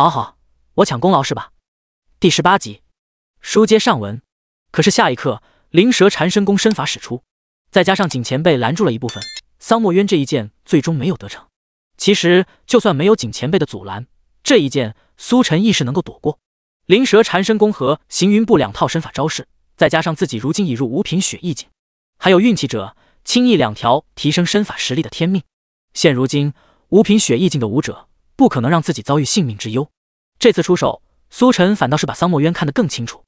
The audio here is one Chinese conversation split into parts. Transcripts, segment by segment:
好好，我抢功劳是吧？第十八集，书接上文。可是下一刻，灵蛇缠身功身法使出，再加上景前辈拦住了一部分，桑墨渊这一剑最终没有得逞。其实，就算没有景前辈的阻拦，这一剑苏晨亦是能够躲过。灵蛇缠身功和行云步两套身法招式，再加上自己如今已入五品雪意境，还有运气者轻易两条提升身法实力的天命。现如今，五品雪意境的武者。不可能让自己遭遇性命之忧。这次出手，苏晨反倒是把桑墨渊看得更清楚。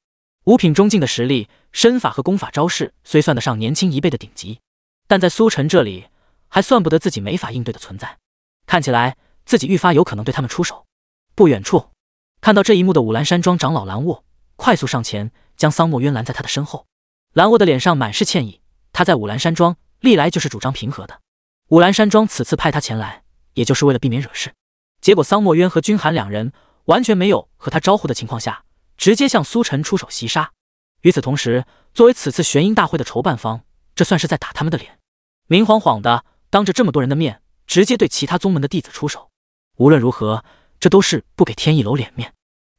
五品中境的实力，身法和功法招式虽算得上年轻一辈的顶级，但在苏晨这里还算不得自己没法应对的存在。看起来，自己愈发有可能对他们出手。不远处，看到这一幕的武兰山庄长老蓝沃快速上前，将桑墨渊拦在他的身后。蓝沃的脸上满是歉意。他在五兰山庄历来就是主张平和的，五兰山庄此次派他前来，也就是为了避免惹事。结果，桑墨渊和君寒两人完全没有和他招呼的情况下，直接向苏晨出手袭杀。与此同时，作为此次玄阴大会的筹办方，这算是在打他们的脸，明晃晃的当着这么多人的面，直接对其他宗门的弟子出手。无论如何，这都是不给天翼楼脸面。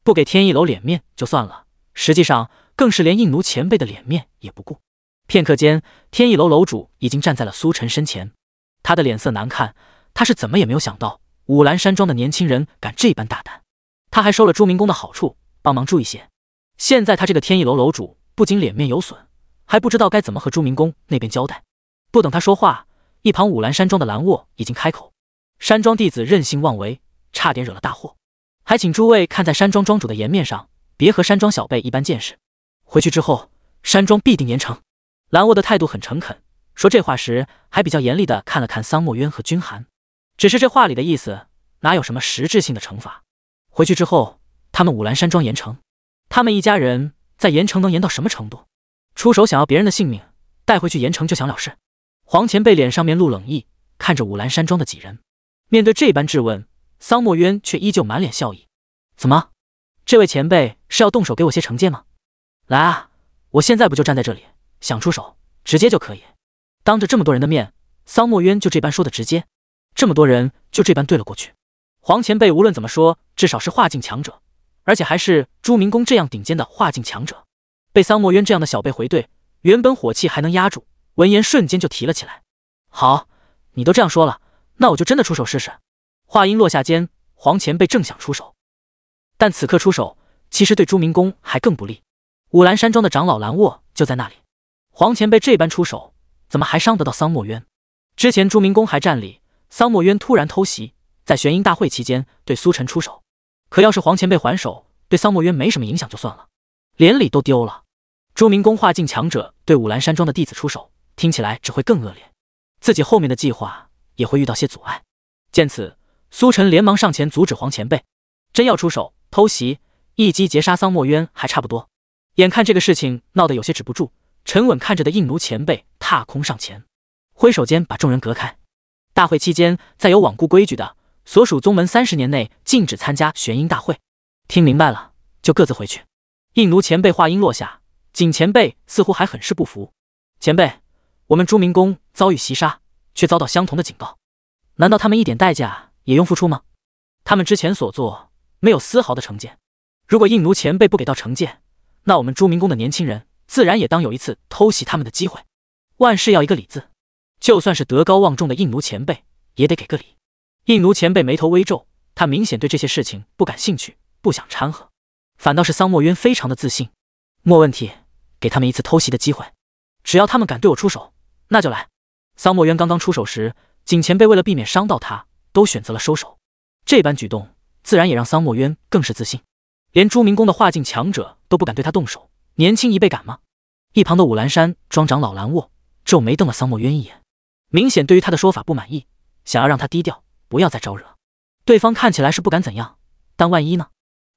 不给天翼楼脸面就算了，实际上更是连应奴前辈的脸面也不顾。片刻间，天翼楼楼主已经站在了苏晨身前，他的脸色难看，他是怎么也没有想到。五兰山庄的年轻人敢这般大胆，他还收了朱明公的好处，帮忙注意些。现在他这个天意楼楼主不仅脸面有损，还不知道该怎么和朱明公那边交代。不等他说话，一旁五兰山庄的兰沃已经开口：“山庄弟子任性妄为，差点惹了大祸，还请诸位看在山庄庄主的颜面上，别和山庄小辈一般见识。回去之后，山庄必定严惩。”兰沃的态度很诚恳，说这话时还比较严厉的看了看桑墨渊和君寒。只是这话里的意思，哪有什么实质性的惩罚？回去之后，他们五兰山庄严惩他们一家人在盐城能严到什么程度？出手想要别人的性命，带回去严城就想了事？黄前辈脸上面露冷意，看着五兰山庄的几人，面对这般质问，桑墨渊却依旧满脸笑意。怎么，这位前辈是要动手给我些惩戒吗？来啊，我现在不就站在这里，想出手直接就可以。当着这么多人的面，桑墨渊就这般说的直接。这么多人就这般对了过去，黄前辈无论怎么说，至少是化境强者，而且还是朱明公这样顶尖的化境强者，被桑墨渊这样的小辈回怼，原本火气还能压住，闻言瞬间就提了起来。好，你都这样说了，那我就真的出手试试。话音落下间，黄前辈正想出手，但此刻出手其实对朱明公还更不利。五兰山庄的长老蓝沃就在那里，黄前辈这般出手，怎么还伤得到桑墨渊？之前朱明公还占理，桑墨渊突然偷袭，在玄阴大会期间对苏晨出手，可要是黄前辈还手，对桑墨渊没什么影响就算了，连礼都丢了。朱明公化境强者对五兰山庄的弟子出手，听起来只会更恶劣，自己后面的计划也会遇到些阻碍。见此，苏晨连忙上前阻止黄前辈，真要出手偷袭，一击截杀桑墨渊还差不多。眼看这个事情闹得有些止不住，沉稳看着的应奴前辈踏空上前，挥手间把众人隔开。大会期间，再有罔顾规矩的，所属宗门三十年内禁止参加玄阴大会。听明白了，就各自回去。印奴前辈话音落下，景前辈似乎还很是不服。前辈，我们朱明宫遭遇袭杀，却遭到相同的警告，难道他们一点代价也用付出吗？他们之前所做，没有丝毫的成见，如果印奴前辈不给到成见，那我们朱明宫的年轻人自然也当有一次偷袭他们的机会。万事要一个理字。就算是德高望重的印奴前辈，也得给个礼。印奴前辈眉头微皱，他明显对这些事情不感兴趣，不想掺和。反倒是桑墨渊非常的自信，莫问题，给他们一次偷袭的机会。只要他们敢对我出手，那就来。桑墨渊刚刚出手时，景前辈为了避免伤到他，都选择了收手。这般举动，自然也让桑墨渊更是自信。连朱明宫的化境强者都不敢对他动手，年轻一辈敢吗？一旁的五兰山庄长老蓝沃皱眉瞪了桑墨渊一眼。明显对于他的说法不满意，想要让他低调，不要再招惹。对方看起来是不敢怎样，但万一呢？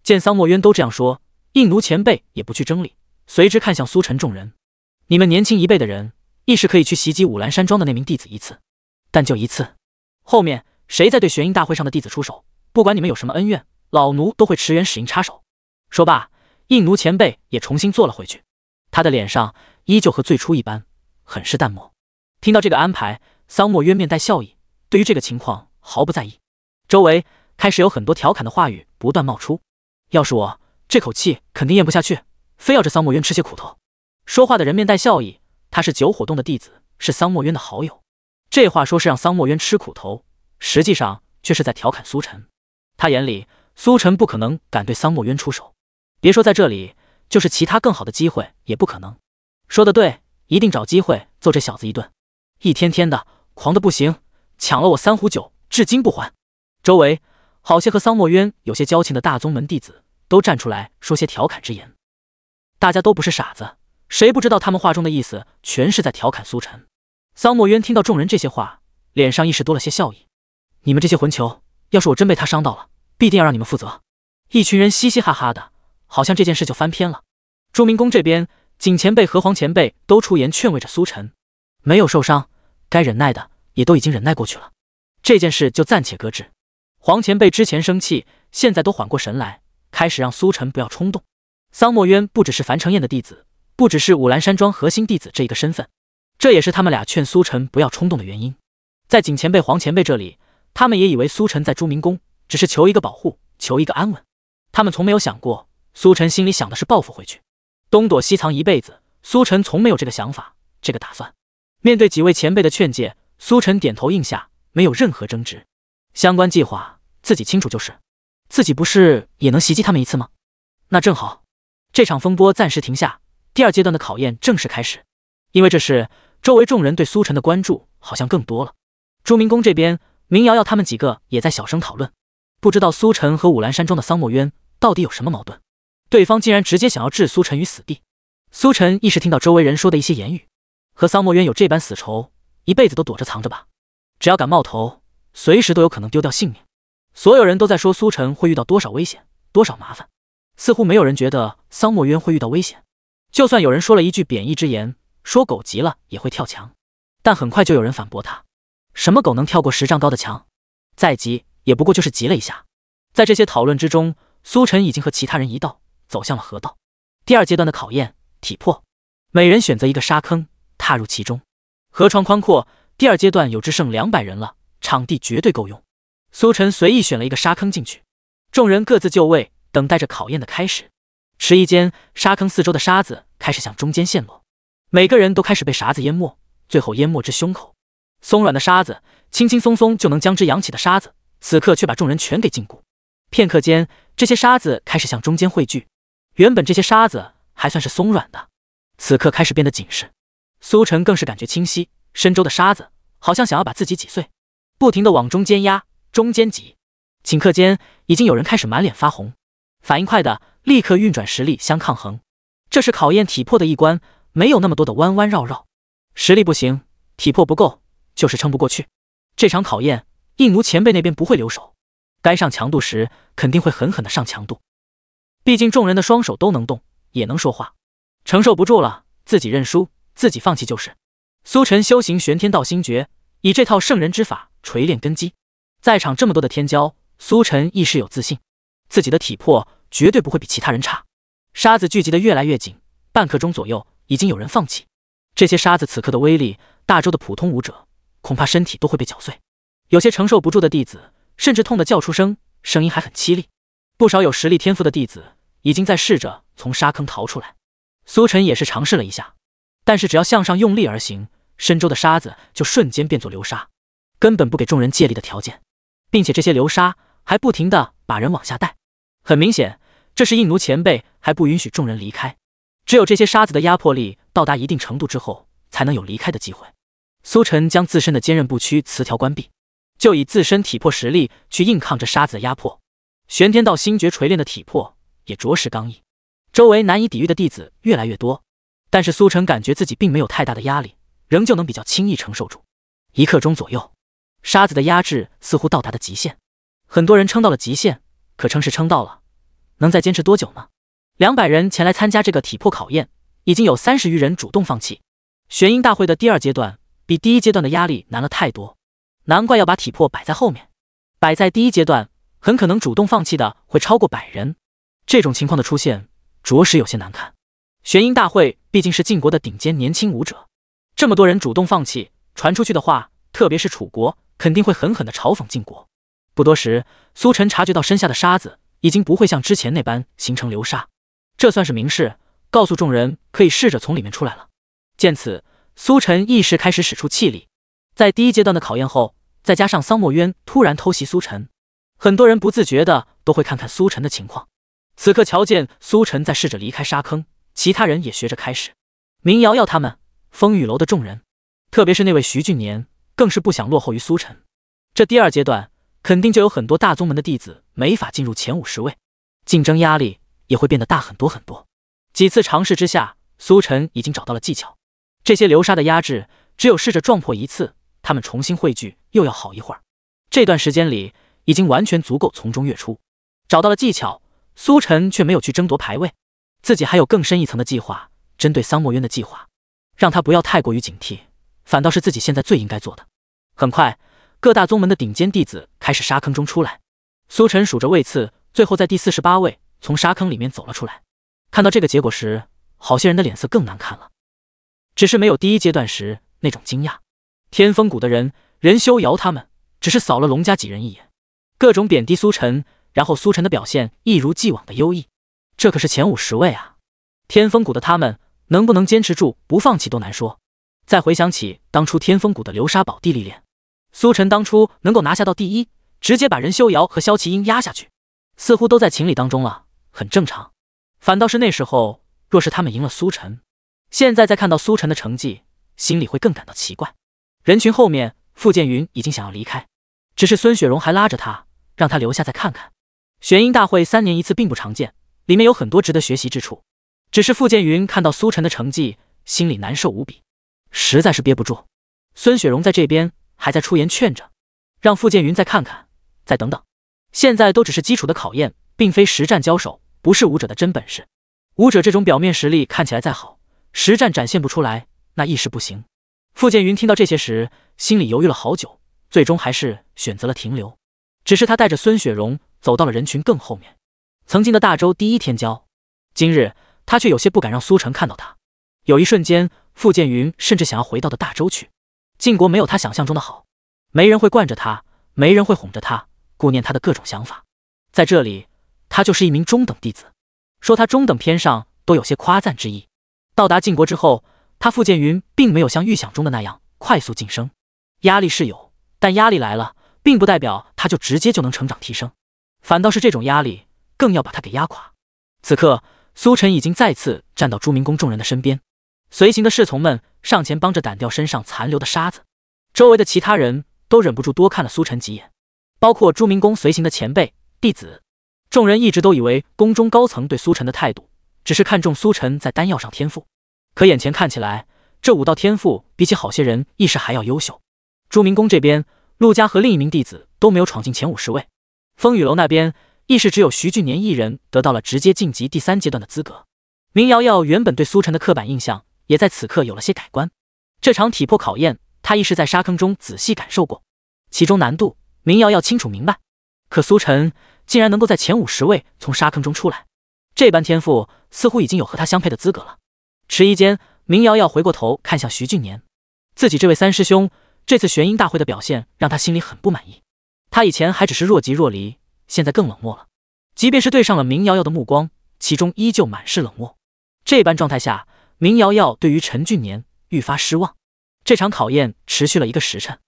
见桑墨渊都这样说，印奴前辈也不去争理，随之看向苏晨众人：“你们年轻一辈的人，亦是可以去袭击五兰山庄的那名弟子一次，但就一次。后面谁再对玄阴大会上的弟子出手，不管你们有什么恩怨，老奴都会驰援使英插手。”说罢，印奴前辈也重新坐了回去，他的脸上依旧和最初一般，很是淡漠。听到这个安排，桑墨渊面带笑意，对于这个情况毫不在意。周围开始有很多调侃的话语不断冒出。要是我，这口气肯定咽不下去，非要这桑墨渊吃些苦头。说话的人面带笑意，他是九火洞的弟子，是桑墨渊的好友。这话说是让桑墨渊吃苦头，实际上却是在调侃苏晨。他眼里，苏晨不可能敢对桑墨渊出手，别说在这里，就是其他更好的机会也不可能。说的对，一定找机会揍这小子一顿。一天天的，狂的不行，抢了我三壶酒，至今不还。周围好些和桑墨渊有些交情的大宗门弟子都站出来说些调侃之言。大家都不是傻子，谁不知道他们话中的意思，全是在调侃苏晨。桑墨渊听到众人这些话，脸上一时多了些笑意。你们这些混球，要是我真被他伤到了，必定要让你们负责。一群人嘻嘻哈哈的，好像这件事就翻篇了。朱明公这边，景前辈和黄前辈都出言劝慰着苏晨。没有受伤，该忍耐的也都已经忍耐过去了，这件事就暂且搁置。黄前辈之前生气，现在都缓过神来，开始让苏晨不要冲动。桑墨渊不只是樊城宴的弟子，不只是五兰山庄核心弟子这一个身份，这也是他们俩劝苏晨不要冲动的原因。在景前辈、黄前辈这里，他们也以为苏晨在朱明宫只是求一个保护，求一个安稳，他们从没有想过苏晨心里想的是报复回去，东躲西藏一辈子。苏晨从没有这个想法，这个打算。面对几位前辈的劝诫，苏晨点头应下，没有任何争执。相关计划自己清楚就是，自己不是也能袭击他们一次吗？那正好，这场风波暂时停下，第二阶段的考验正式开始。因为这是周围众人对苏晨的关注好像更多了。朱明宫这边，明瑶瑶他们几个也在小声讨论，不知道苏晨和五兰山庄的桑墨渊到底有什么矛盾，对方竟然直接想要置苏晨于死地。苏晨一时听到周围人说的一些言语。和桑墨渊有这般死仇，一辈子都躲着藏着吧。只要敢冒头，随时都有可能丢掉性命。所有人都在说苏晨会遇到多少危险，多少麻烦，似乎没有人觉得桑墨渊会遇到危险。就算有人说了一句贬义之言，说狗急了也会跳墙，但很快就有人反驳他：什么狗能跳过十丈高的墙？再急也不过就是急了一下。在这些讨论之中，苏晨已经和其他人一道走向了河道。第二阶段的考验：体魄。每人选择一个沙坑。踏入其中，河床宽阔。第二阶段有只剩两百人了，场地绝对够用。苏晨随意选了一个沙坑进去，众人各自就位，等待着考验的开始。迟疑间，沙坑四周的沙子开始向中间陷落，每个人都开始被沙子淹没，最后淹没至胸口。松软的沙子，轻轻松松就能将之扬起的沙子，此刻却把众人全给禁锢。片刻间，这些沙子开始向中间汇聚。原本这些沙子还算是松软的，此刻开始变得紧实。苏晨更是感觉清晰，身周的沙子好像想要把自己挤碎，不停的往中间压，中间挤。顷刻间，已经有人开始满脸发红，反应快的立刻运转实力相抗衡。这是考验体魄的一关，没有那么多的弯弯绕绕，实力不行，体魄不够，就是撑不过去。这场考验，印奴前辈那边不会留手，该上强度时肯定会狠狠的上强度。毕竟众人的双手都能动，也能说话，承受不住了，自己认输。自己放弃就是。苏晨修行玄天道心诀，以这套圣人之法锤炼根基。在场这么多的天骄，苏晨亦是有自信，自己的体魄绝对不会比其他人差。沙子聚集的越来越紧，半刻钟左右，已经有人放弃。这些沙子此刻的威力，大周的普通武者恐怕身体都会被搅碎。有些承受不住的弟子，甚至痛得叫出声，声音还很凄厉。不少有实力天赋的弟子，已经在试着从沙坑逃出来。苏晨也是尝试了一下。但是只要向上用力而行，身周的沙子就瞬间变作流沙，根本不给众人借力的条件，并且这些流沙还不停的把人往下带。很明显，这是印奴前辈还不允许众人离开，只有这些沙子的压迫力到达一定程度之后，才能有离开的机会。苏晨将自身的坚韧不屈词条关闭，就以自身体魄实力去硬抗这沙子的压迫。玄天道星诀锤炼的体魄也着实刚毅，周围难以抵御的弟子越来越多。但是苏晨感觉自己并没有太大的压力，仍旧能比较轻易承受住。一刻钟左右，沙子的压制似乎到达了极限。很多人撑到了极限，可撑是撑到了，能再坚持多久呢？两百人前来参加这个体魄考验，已经有三十余人主动放弃。玄阴大会的第二阶段比第一阶段的压力难了太多，难怪要把体魄摆在后面，摆在第一阶段，很可能主动放弃的会超过百人。这种情况的出现，着实有些难看。玄阴大会。毕竟是晋国的顶尖年轻武者，这么多人主动放弃，传出去的话，特别是楚国，肯定会狠狠的嘲讽晋国。不多时，苏晨察觉到身下的沙子已经不会像之前那般形成流沙，这算是明示，告诉众人可以试着从里面出来了。见此，苏晨意识开始使出气力，在第一阶段的考验后，再加上桑墨渊突然偷袭苏晨，很多人不自觉的都会看看苏晨的情况。此刻瞧见苏晨在试着离开沙坑。其他人也学着开始，明瑶瑶他们，风雨楼的众人，特别是那位徐俊年，更是不想落后于苏晨。这第二阶段，肯定就有很多大宗门的弟子没法进入前五十位，竞争压力也会变得大很多很多。几次尝试之下，苏晨已经找到了技巧。这些流沙的压制，只有试着撞破一次，他们重新汇聚又要好一会儿。这段时间里，已经完全足够从中跃出。找到了技巧，苏晨却没有去争夺排位。自己还有更深一层的计划，针对桑墨渊的计划，让他不要太过于警惕，反倒是自己现在最应该做的。很快，各大宗门的顶尖弟子开始沙坑中出来。苏晨数着位次，最后在第四十八位从沙坑里面走了出来。看到这个结果时，好些人的脸色更难看了。只是没有第一阶段时那种惊讶。天风谷的人任修瑶他们只是扫了龙家几人一眼，各种贬低苏晨，然后苏晨的表现一如既往的优异。这可是前五十位啊！天风谷的他们能不能坚持住不放弃都难说。再回想起当初天风谷的流沙宝地历练，苏晨当初能够拿下到第一，直接把任修瑶和萧齐英压下去，似乎都在情理当中了，很正常。反倒是那时候，若是他们赢了苏晨，现在再看到苏晨的成绩，心里会更感到奇怪。人群后面，傅建云已经想要离开，只是孙雪荣还拉着他，让他留下再看看。玄阴大会三年一次，并不常见。里面有很多值得学习之处，只是傅剑云看到苏晨的成绩，心里难受无比，实在是憋不住。孙雪荣在这边还在出言劝着，让傅剑云再看看，再等等。现在都只是基础的考验，并非实战交手，不是武者的真本事。武者这种表面实力看起来再好，实战展现不出来，那亦是不行。傅剑云听到这些时，心里犹豫了好久，最终还是选择了停留。只是他带着孙雪荣走到了人群更后面。曾经的大周第一天骄，今日他却有些不敢让苏城看到他。有一瞬间，傅剑云甚至想要回到的大周去。晋国没有他想象中的好，没人会惯着他，没人会哄着他，顾念他的各种想法。在这里，他就是一名中等弟子，说他中等偏上都有些夸赞之意。到达晋国之后，他傅剑云并没有像预想中的那样快速晋升，压力是有，但压力来了，并不代表他就直接就能成长提升，反倒是这种压力。更要把他给压垮。此刻，苏晨已经再次站到朱明宫众人的身边，随行的侍从们上前帮着掸掉身上残留的沙子。周围的其他人都忍不住多看了苏晨几眼，包括朱明宫随行的前辈、弟子。众人一直都以为宫中高层对苏晨的态度只是看重苏晨在丹药上天赋，可眼前看起来，这武道天赋比起好些人意识还要优秀。朱明宫这边，陆家和另一名弟子都没有闯进前五十位。风雨楼那边。亦是只有徐俊年一人得到了直接晋级第三阶段的资格。明瑶瑶原本对苏晨的刻板印象也在此刻有了些改观。这场体魄考验，她亦是在沙坑中仔细感受过，其中难度，明瑶瑶清楚明白。可苏晨竟然能够在前五十位从沙坑中出来，这般天赋似乎已经有和他相配的资格了。迟疑间，明瑶瑶回过头看向徐俊年，自己这位三师兄这次玄阴大会的表现让他心里很不满意。他以前还只是若即若离。现在更冷漠了，即便是对上了明瑶瑶的目光，其中依旧满是冷漠。这般状态下，明瑶瑶对于陈俊年愈发失望。这场考验持续了一个时辰，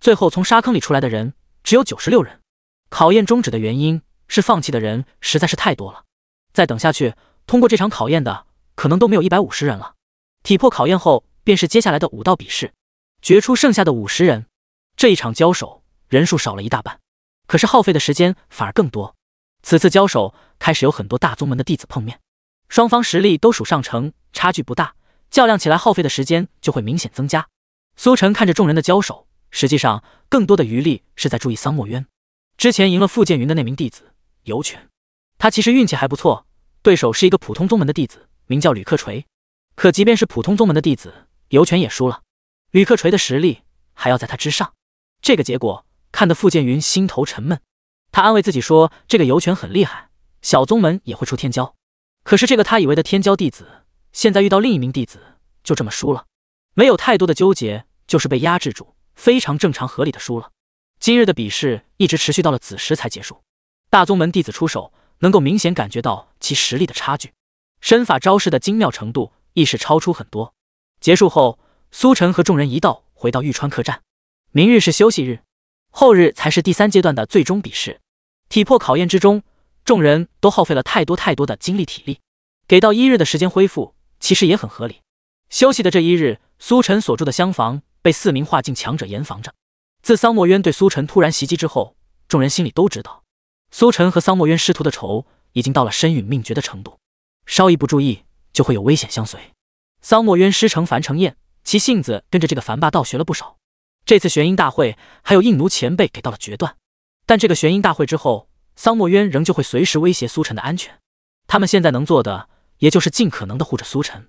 最后从沙坑里出来的人只有九十六人。考验终止的原因是放弃的人实在是太多了，再等下去，通过这场考验的可能都没有一百五十人了。体魄考验后，便是接下来的武道比试，决出剩下的五十人。这一场交手，人数少了一大半。可是耗费的时间反而更多。此次交手开始有很多大宗门的弟子碰面，双方实力都属上乘，差距不大，较量起来耗费的时间就会明显增加。苏晨看着众人的交手，实际上更多的余力是在注意桑墨渊之前赢了傅剑云的那名弟子尤权。他其实运气还不错，对手是一个普通宗门的弟子，名叫吕克锤。可即便是普通宗门的弟子，尤权也输了。吕克锤的实力还要在他之上，这个结果。看得傅剑云心头沉闷，他安慰自己说：“这个游泉很厉害，小宗门也会出天骄。”可是这个他以为的天骄弟子，现在遇到另一名弟子，就这么输了。没有太多的纠结，就是被压制住，非常正常合理的输了。今日的比试一直持续到了子时才结束。大宗门弟子出手，能够明显感觉到其实力的差距，身法招式的精妙程度亦是超出很多。结束后，苏晨和众人一道回到玉川客栈。明日是休息日。后日才是第三阶段的最终比试，体魄考验之中，众人都耗费了太多太多的精力体力，给到一日的时间恢复，其实也很合理。休息的这一日，苏晨所住的厢房被四名化境强者严防着。自桑墨渊对苏晨突然袭击之后，众人心里都知道，苏晨和桑墨渊师徒的仇已经到了身陨命绝的程度，稍一不注意就会有危险相随。桑墨渊师承樊城燕，其性子跟着这个樊霸道学了不少。这次玄阴大会，还有印奴前辈给到了决断，但这个玄阴大会之后，桑墨渊仍旧会随时威胁苏晨的安全。他们现在能做的，也就是尽可能的护着苏晨。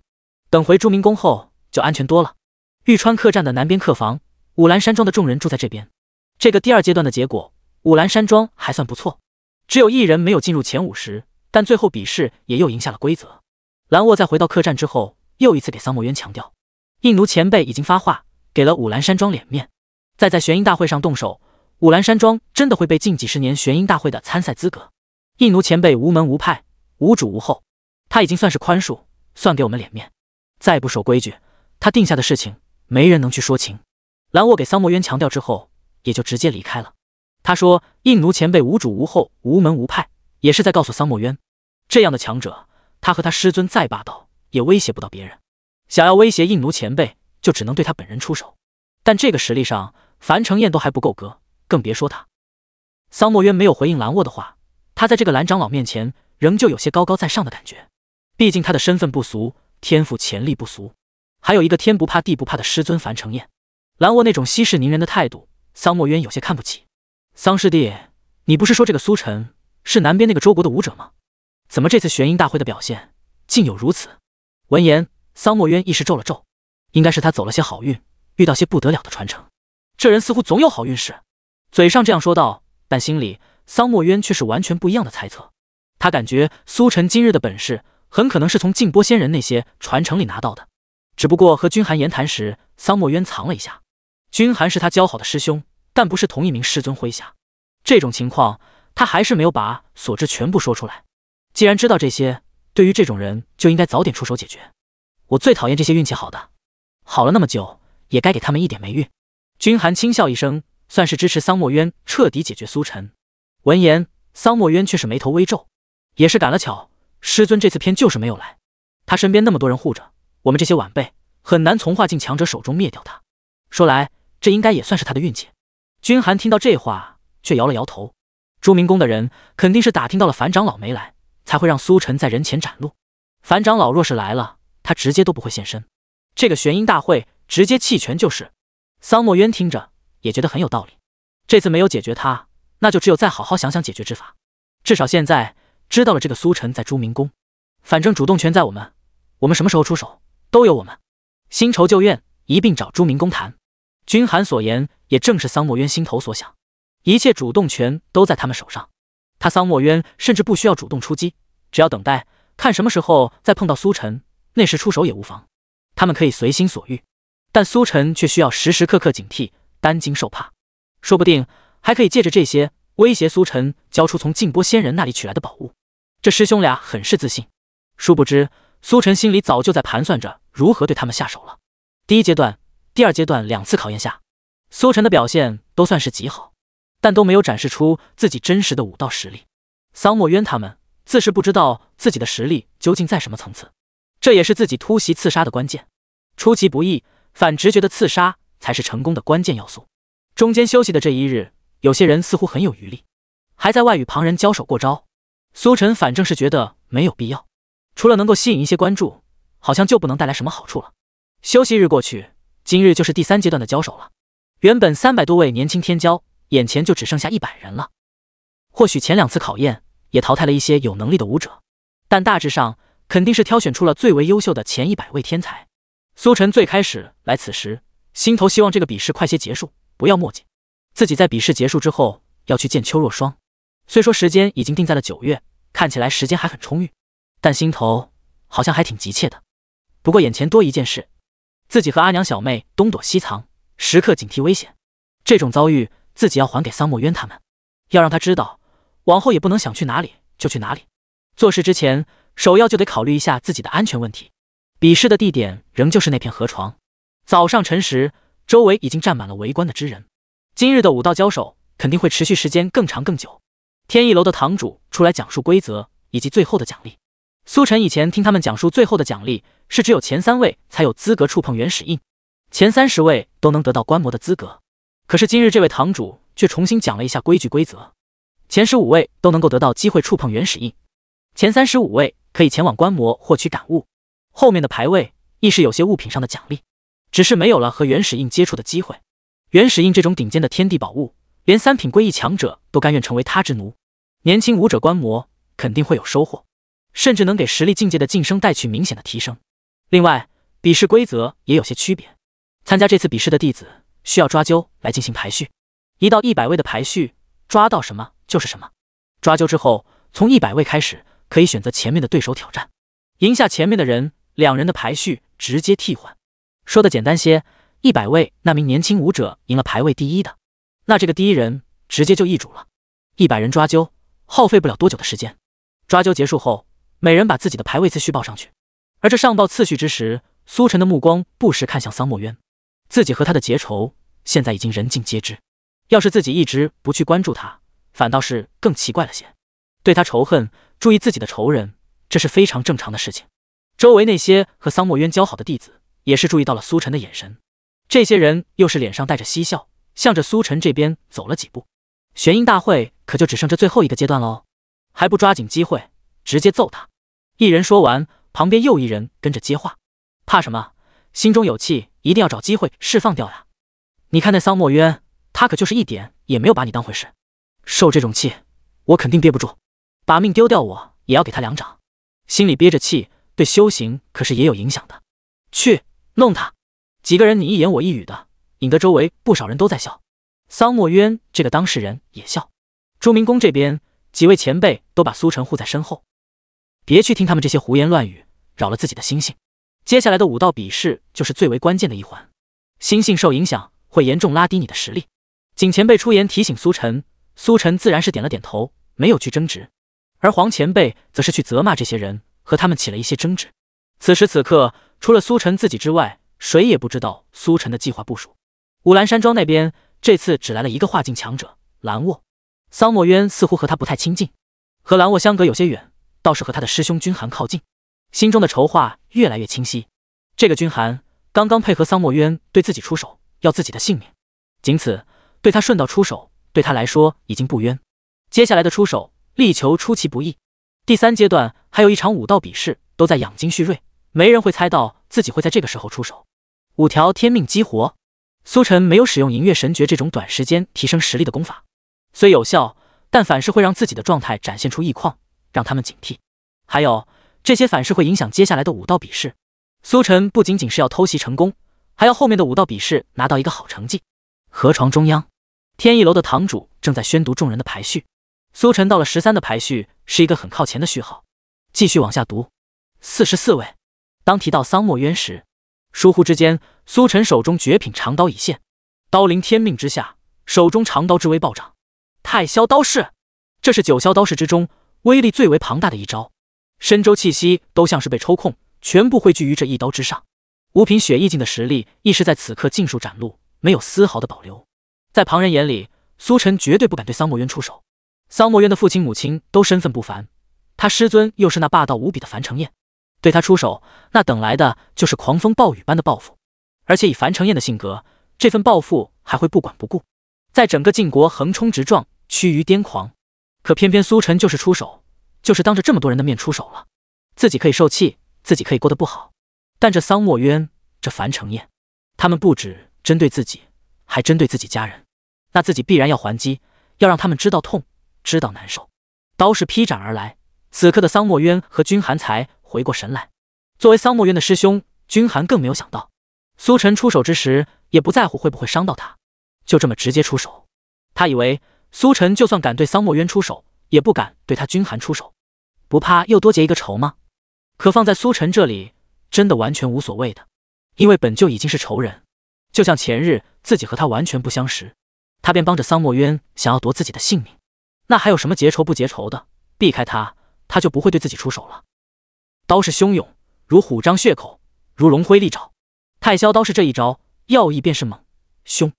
等回朱明宫后，就安全多了。玉川客栈的南边客房，五兰山庄的众人住在这边。这个第二阶段的结果，五兰山庄还算不错，只有一人没有进入前五十，但最后比试也又赢下了规则。蓝沃在回到客栈之后，又一次给桑墨渊强调，印奴前辈已经发话。给了五兰山庄脸面，再在玄英大会上动手，五兰山庄真的会被禁几十年玄英大会的参赛资格。印奴前辈无门无派无主无后，他已经算是宽恕，算给我们脸面。再不守规矩，他定下的事情没人能去说情。蓝沃给桑墨渊强调之后，也就直接离开了。他说：“印奴前辈无主无后无门无派，也是在告诉桑墨渊，这样的强者，他和他师尊再霸道，也威胁不到别人。想要威胁印奴前辈。”就只能对他本人出手，但这个实力上，樊成燕都还不够格，更别说他。桑墨渊没有回应蓝沃的话，他在这个蓝长老面前仍旧有些高高在上的感觉，毕竟他的身份不俗，天赋潜力不俗，还有一个天不怕地不怕的师尊樊成燕。蓝沃那种息事宁人的态度，桑墨渊有些看不起。桑师弟，你不是说这个苏晨是南边那个周国的武者吗？怎么这次玄阴大会的表现竟有如此？闻言，桑墨渊一时皱了皱。应该是他走了些好运，遇到些不得了的传承。这人似乎总有好运势，嘴上这样说道，但心里桑墨渊却是完全不一样的猜测。他感觉苏晨今日的本事很可能是从静波仙人那些传承里拿到的，只不过和君寒言谈时，桑墨渊藏了一下。君寒是他交好的师兄，但不是同一名师尊麾下，这种情况他还是没有把所知全部说出来。既然知道这些，对于这种人就应该早点出手解决。我最讨厌这些运气好的。好了那么久，也该给他们一点霉运。君寒轻笑一声，算是支持桑墨渊彻底解决苏晨。闻言，桑墨渊却是眉头微皱。也是赶了巧，师尊这次偏就是没有来。他身边那么多人护着，我们这些晚辈很难从化境强者手中灭掉他。说来，这应该也算是他的运气。君寒听到这话，却摇了摇头。朱明宫的人肯定是打听到了樊长老没来，才会让苏晨在人前展露。樊长老若是来了，他直接都不会现身。这个玄阴大会直接弃权就是。桑墨渊听着也觉得很有道理。这次没有解决他，那就只有再好好想想解决之法。至少现在知道了这个苏晨在朱明宫，反正主动权在我们，我们什么时候出手都有我们。新仇旧怨一并找朱明宫谈。君寒所言也正是桑墨渊心头所想，一切主动权都在他们手上。他桑墨渊甚至不需要主动出击，只要等待，看什么时候再碰到苏晨，那时出手也无妨。他们可以随心所欲，但苏晨却需要时时刻刻警惕、担惊受怕，说不定还可以借着这些威胁苏晨交出从静波仙人那里取来的宝物。这师兄俩很是自信，殊不知苏晨心里早就在盘算着如何对他们下手了。第一阶段、第二阶段两次考验下，苏晨的表现都算是极好，但都没有展示出自己真实的武道实力。桑墨渊他们自是不知道自己的实力究竟在什么层次。这也是自己突袭刺杀的关键，出其不意、反直觉的刺杀才是成功的关键要素。中间休息的这一日，有些人似乎很有余力，还在外与旁人交手过招。苏晨反正是觉得没有必要，除了能够吸引一些关注，好像就不能带来什么好处了。休息日过去，今日就是第三阶段的交手了。原本三百多位年轻天骄，眼前就只剩下一百人了。或许前两次考验也淘汰了一些有能力的武者，但大致上。肯定是挑选出了最为优秀的前一百位天才。苏晨最开始来此时，心头希望这个比试快些结束，不要墨迹。自己在比试结束之后要去见邱若霜。虽说时间已经定在了九月，看起来时间还很充裕，但心头好像还挺急切的。不过眼前多一件事，自己和阿娘小妹东躲西藏，时刻警惕危险。这种遭遇自己要还给桑墨渊他们，要让他知道，往后也不能想去哪里就去哪里。做事之前。首要就得考虑一下自己的安全问题。比试的地点仍旧是那片河床。早上辰时，周围已经站满了围观的之人。今日的武道交手肯定会持续时间更长更久。天一楼的堂主出来讲述规则以及最后的奖励。苏晨以前听他们讲述最后的奖励是只有前三位才有资格触碰原始印，前三十位都能得到观摩的资格。可是今日这位堂主却重新讲了一下规矩规则，前十五位都能够得到机会触碰原始印，前三十五位。可以前往观摩获取感悟，后面的排位亦是有些物品上的奖励，只是没有了和原始印接触的机会。原始印这种顶尖的天地宝物，连三品归一强者都甘愿成为他之奴。年轻武者观摩肯定会有收获，甚至能给实力境界的晋升带去明显的提升。另外，比试规则也有些区别。参加这次比试的弟子需要抓阄来进行排序，一到一百位的排序，抓到什么就是什么。抓阄之后，从一百位开始。可以选择前面的对手挑战，赢下前面的人，两人的排序直接替换。说的简单些，一百位那名年轻舞者赢了排位第一的，那这个第一人直接就易主了。一百人抓阄，耗费不了多久的时间。抓阄结束后，每人把自己的排位次序报上去。而这上报次序之时，苏晨的目光不时看向桑墨渊，自己和他的结仇现在已经人尽皆知，要是自己一直不去关注他，反倒是更奇怪了些。对他仇恨。注意自己的仇人，这是非常正常的事情。周围那些和桑墨渊交好的弟子也是注意到了苏晨的眼神。这些人又是脸上带着嬉笑，向着苏晨这边走了几步。玄阴大会可就只剩这最后一个阶段喽，还不抓紧机会直接揍他！一人说完，旁边又一人跟着接话：“怕什么？心中有气，一定要找机会释放掉呀！你看那桑墨渊，他可就是一点也没有把你当回事。受这种气，我肯定憋不住。”把命丢掉，我也要给他两掌。心里憋着气，对修行可是也有影响的。去弄他！几个人你一言我一语的，引得周围不少人都在笑。桑墨渊这个当事人也笑。朱明公这边几位前辈都把苏晨护在身后，别去听他们这些胡言乱语，扰了自己的心性。接下来的武道比试就是最为关键的一环，心性受影响会严重拉低你的实力。景前辈出言提醒苏晨，苏晨自然是点了点头，没有去争执。而黄前辈则是去责骂这些人，和他们起了一些争执。此时此刻，除了苏晨自己之外，谁也不知道苏晨的计划部署。五兰山庄那边这次只来了一个化境强者蓝沃，桑墨渊似乎和他不太亲近，和蓝沃相隔有些远，倒是和他的师兄君寒靠近。心中的筹划越来越清晰。这个君寒刚刚配合桑墨渊对自己出手，要自己的性命，仅此对他顺道出手，对他来说已经不冤。接下来的出手。力求出其不意。第三阶段还有一场武道比试，都在养精蓄锐，没人会猜到自己会在这个时候出手。五条天命激活，苏晨没有使用银月神诀这种短时间提升实力的功法，虽有效，但反噬会让自己的状态展现出异况，让他们警惕。还有这些反噬会影响接下来的武道比试。苏晨不仅仅是要偷袭成功，还要后面的武道比试拿到一个好成绩。河床中央，天一楼的堂主正在宣读众人的排序。苏晨到了十三的排序是一个很靠前的序号，继续往下读。四十四位，当提到桑墨渊时，疏忽之间，苏晨手中绝品长刀已现，刀临天命之下，手中长刀之威暴涨。太霄刀式，这是九霄刀式之中威力最为庞大的一招，身周气息都像是被抽空，全部汇聚于这一刀之上。五品雪意境的实力亦是在此刻尽数展露，没有丝毫的保留。在旁人眼里，苏晨绝对不敢对桑墨渊出手。桑墨渊的父亲、母亲都身份不凡，他师尊又是那霸道无比的樊城晏，对他出手，那等来的就是狂风暴雨般的报复。而且以樊城晏的性格，这份报复还会不管不顾，在整个晋国横冲直撞，趋于癫狂。可偏偏苏晨就是出手，就是当着这么多人的面出手了。自己可以受气，自己可以过得不好，但这桑墨渊、这樊城晏，他们不止针对自己，还针对自己家人。那自己必然要还击，要让他们知道痛。知道难受，刀势劈斩而来。此刻的桑墨渊和君寒才回过神来。作为桑墨渊的师兄，君寒更没有想到，苏晨出手之时也不在乎会不会伤到他，就这么直接出手。他以为苏晨就算敢对桑墨渊出手，也不敢对他君寒出手，不怕又多结一个仇吗？可放在苏晨这里，真的完全无所谓的，因为本就已经是仇人。就像前日自己和他完全不相识，他便帮着桑墨渊想要夺自己的性命。那还有什么结仇不结仇的？避开他，他就不会对自己出手了。刀势汹涌，如虎张血口，如龙挥利爪。太霄刀是这一招，要义便是猛凶。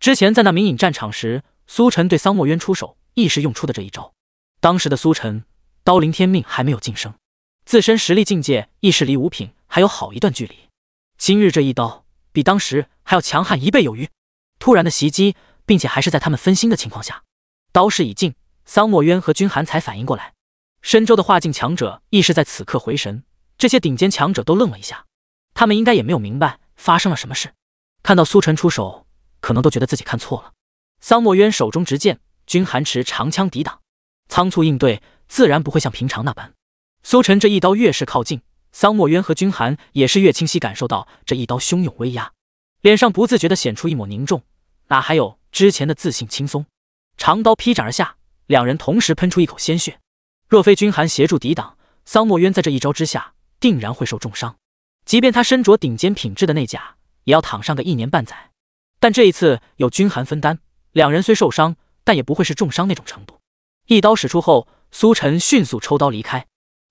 之前在那明影战场时，苏晨对桑墨渊出手，亦是用出的这一招。当时的苏晨，刀灵天命还没有晋升，自身实力境界亦是离五品还有好一段距离。今日这一刀，比当时还要强悍一倍有余。突然的袭击，并且还是在他们分心的情况下，刀势已尽。桑墨渊和君寒才反应过来，深州的化境强者亦是在此刻回神。这些顶尖强者都愣了一下，他们应该也没有明白发生了什么事。看到苏晨出手，可能都觉得自己看错了。桑墨渊手中执剑，君寒持长枪抵挡，仓促应对，自然不会像平常那般。苏晨这一刀越是靠近，桑墨渊和君寒也是越清晰感受到这一刀汹涌威压，脸上不自觉的显出一抹凝重，哪还有之前的自信轻松？长刀劈斩而下。两人同时喷出一口鲜血，若非君寒协助抵挡，桑墨渊在这一招之下定然会受重伤。即便他身着顶尖品质的内甲，也要躺上个一年半载。但这一次有君寒分担，两人虽受伤，但也不会是重伤那种程度。一刀使出后，苏晨迅速抽刀离开，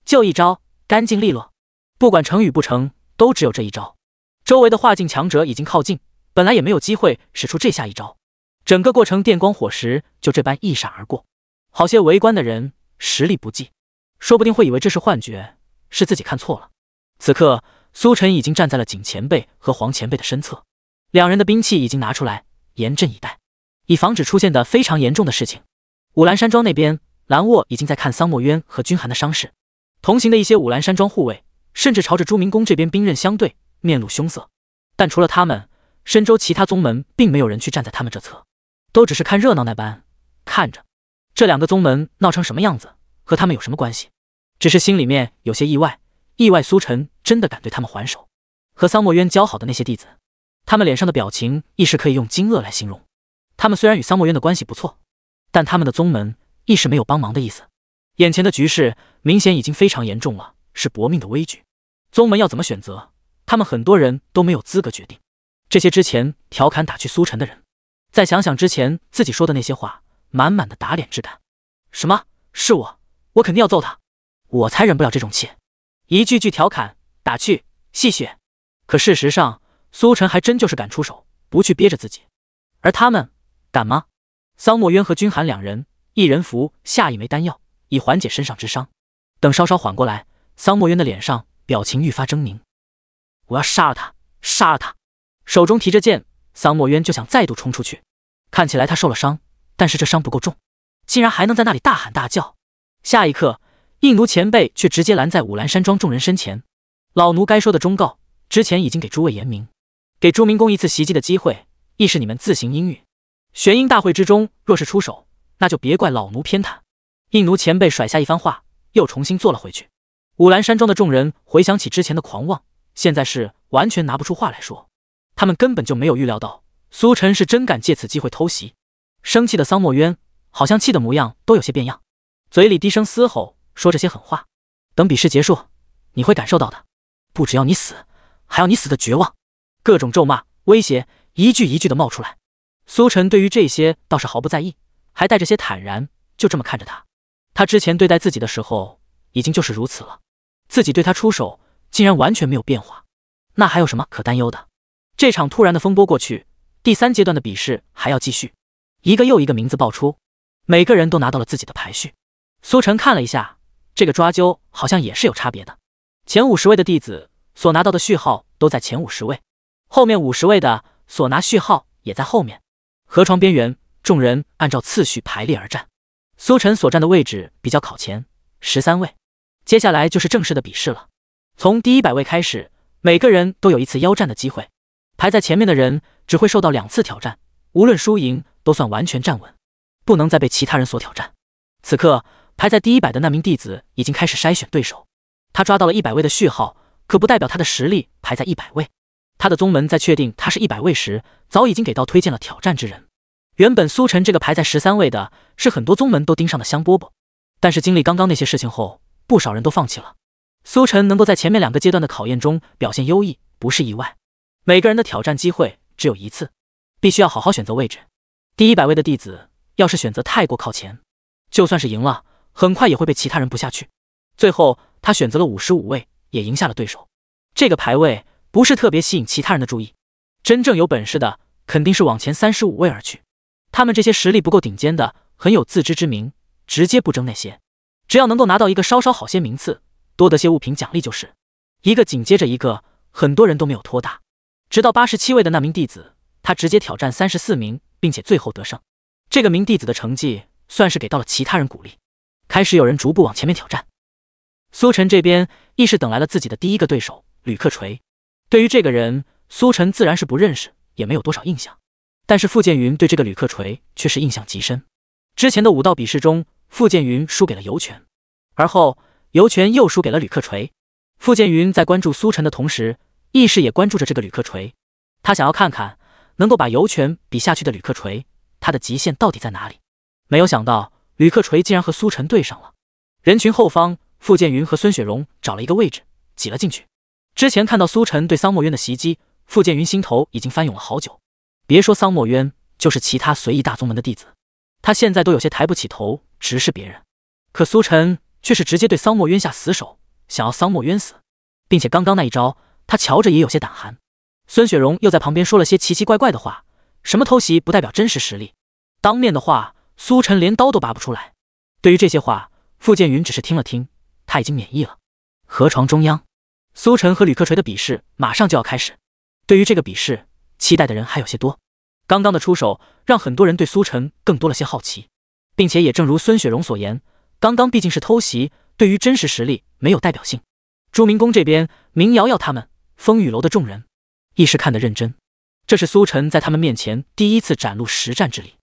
就一招，干净利落。不管成与不成，都只有这一招。周围的化境强者已经靠近，本来也没有机会使出这下一招。整个过程电光火石，就这般一闪而过。好些围观的人实力不济，说不定会以为这是幻觉，是自己看错了。此刻，苏晨已经站在了景前辈和黄前辈的身侧，两人的兵器已经拿出来，严阵以待，以防止出现的非常严重的事情。五兰山庄那边，蓝沃已经在看桑墨渊和君寒的伤势，同行的一些五兰山庄护卫甚至朝着朱明宫这边兵刃相对，面露凶色。但除了他们，深州其他宗门并没有人去站在他们这侧，都只是看热闹那般看着。这两个宗门闹成什么样子，和他们有什么关系？只是心里面有些意外，意外苏晨真的敢对他们还手。和桑墨渊交好的那些弟子，他们脸上的表情一时可以用惊愕来形容。他们虽然与桑墨渊的关系不错，但他们的宗门一时没有帮忙的意思。眼前的局势明显已经非常严重了，是搏命的危局。宗门要怎么选择，他们很多人都没有资格决定。这些之前调侃打趣苏晨的人，再想想之前自己说的那些话。满满的打脸之感。什么？是我？我肯定要揍他！我才忍不了这种气。一句句调侃、打趣、戏谑，可事实上，苏晨还真就是敢出手，不去憋着自己。而他们敢吗？桑墨渊和君寒两人，一人服下一枚丹药，以缓解身上之伤。等稍稍缓过来，桑墨渊的脸上表情愈发狰狞。我要杀了他！杀了他！手中提着剑，桑墨渊就想再度冲出去。看起来他受了伤。但是这伤不够重，竟然还能在那里大喊大叫。下一刻，印奴前辈却直接拦在五兰山庄众人身前。老奴该说的忠告，之前已经给诸位言明，给朱明公一次袭击的机会，亦是你们自行应允。玄英大会之中，若是出手，那就别怪老奴偏袒。印奴前辈甩下一番话，又重新坐了回去。五兰山庄的众人回想起之前的狂妄，现在是完全拿不出话来说。他们根本就没有预料到，苏晨是真敢借此机会偷袭。生气的桑墨渊好像气的模样都有些变样，嘴里低声嘶吼，说着些狠话。等比试结束，你会感受到的，不只要你死，还要你死的绝望。各种咒骂、威胁，一句一句的冒出来。苏晨对于这些倒是毫不在意，还带着些坦然，就这么看着他。他之前对待自己的时候，已经就是如此了。自己对他出手，竟然完全没有变化，那还有什么可担忧的？这场突然的风波过去，第三阶段的比试还要继续。一个又一个名字爆出，每个人都拿到了自己的排序。苏晨看了一下，这个抓阄好像也是有差别的。前五十位的弟子所拿到的序号都在前五十位，后面五十位的所拿序号也在后面。河床边缘，众人按照次序排列而站。苏晨所站的位置比较靠前，十三位。接下来就是正式的比试了。从第一百位开始，每个人都有一次邀战的机会。排在前面的人只会受到两次挑战，无论输赢。都算完全站稳，不能再被其他人所挑战。此刻排在第一百的那名弟子已经开始筛选对手，他抓到了一百位的序号，可不代表他的实力排在一百位。他的宗门在确定他是一百位时，早已经给到推荐了挑战之人。原本苏晨这个排在十三位的，是很多宗门都盯上的香饽饽，但是经历刚刚那些事情后，不少人都放弃了。苏晨能够在前面两个阶段的考验中表现优异，不是意外。每个人的挑战机会只有一次，必须要好好选择位置。第一百位的弟子，要是选择太过靠前，就算是赢了，很快也会被其他人不下去。最后，他选择了五十五位，也赢下了对手。这个排位不是特别吸引其他人的注意，真正有本事的肯定是往前三十五位而去。他们这些实力不够顶尖的，很有自知之明，直接不争那些，只要能够拿到一个稍稍好些名次，多得些物品奖励就是。一个紧接着一个，很多人都没有拖大，直到八十七位的那名弟子，他直接挑战三十四名。并且最后得胜，这个名弟子的成绩算是给到了其他人鼓励。开始有人逐步往前面挑战，苏晨这边亦是等来了自己的第一个对手吕克锤。对于这个人，苏晨自然是不认识，也没有多少印象。但是傅剑云对这个吕克锤却是印象极深。之前的武道比试中，傅剑云输给了尤权，而后尤权又输给了吕克锤。傅剑云在关注苏晨的同时，亦是也关注着这个吕克锤，他想要看看。能够把尤权比下去的吕克锤，他的极限到底在哪里？没有想到吕克锤竟然和苏晨对上了。人群后方，傅建云和孙雪荣找了一个位置挤了进去。之前看到苏晨对桑墨渊的袭击，傅建云心头已经翻涌了好久。别说桑墨渊，就是其他随意大宗门的弟子，他现在都有些抬不起头直视别人。可苏晨却是直接对桑墨渊下死手，想要桑墨渊死，并且刚刚那一招，他瞧着也有些胆寒。孙雪荣又在旁边说了些奇奇怪怪的话，什么偷袭不代表真实实力，当面的话苏晨连刀都拔不出来。对于这些话，傅建云只是听了听，他已经免疫了。河床中央，苏晨和吕克锤的比试马上就要开始。对于这个比试，期待的人还有些多。刚刚的出手让很多人对苏晨更多了些好奇，并且也正如孙雪荣所言，刚刚毕竟是偷袭，对于真实实力没有代表性。朱明宫这边，明瑶瑶他们，风雨楼的众人。一时看得认真，这是苏晨在他们面前第一次展露实战之力。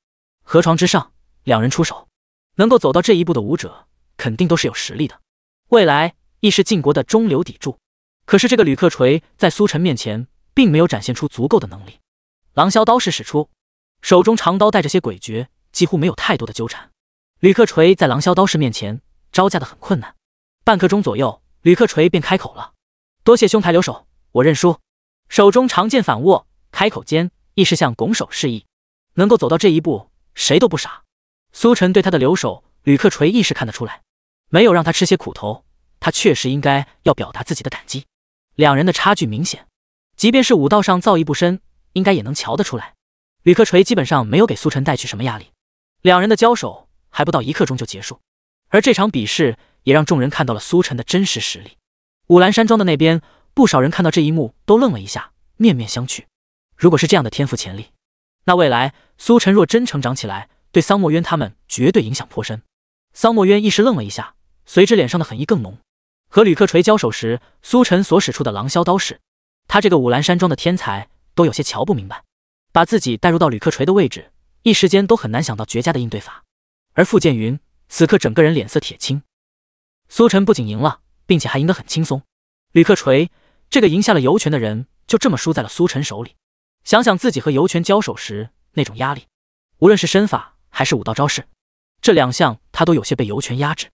河床之上，两人出手，能够走到这一步的武者，肯定都是有实力的。未来，亦是晋国的中流砥柱。可是这个吕克锤在苏晨面前，并没有展现出足够的能力。狼枭刀式使出，手中长刀带着些诡谲，几乎没有太多的纠缠。吕克锤在狼枭刀式面前招架的很困难。半刻钟左右，吕克锤便开口了：“多谢兄台留手，我认输。”手中长剑反握，开口间亦是向拱手示意。能够走到这一步，谁都不傻。苏晨对他的留守，吕克锤亦是看得出来，没有让他吃些苦头。他确实应该要表达自己的感激。两人的差距明显，即便是武道上造诣不深，应该也能瞧得出来。吕克锤基本上没有给苏晨带去什么压力，两人的交手还不到一刻钟就结束。而这场比试，也让众人看到了苏晨的真实实力。五兰山庄的那边。不少人看到这一幕都愣了一下，面面相觑。如果是这样的天赋潜力，那未来苏晨若真成长起来，对桑墨渊他们绝对影响颇深。桑墨渊一时愣了一下，随之脸上的狠意更浓。和吕克锤交手时，苏晨所使出的狼枭刀式，他这个五兰山庄的天才都有些瞧不明白。把自己带入到吕克锤的位置，一时间都很难想到绝佳的应对法。而傅剑云此刻整个人脸色铁青。苏晨不仅赢了，并且还赢得很轻松。吕克锤。这个赢下了尤权的人，就这么输在了苏晨手里。想想自己和尤权交手时那种压力，无论是身法还是武道招式，这两项他都有些被尤权压制，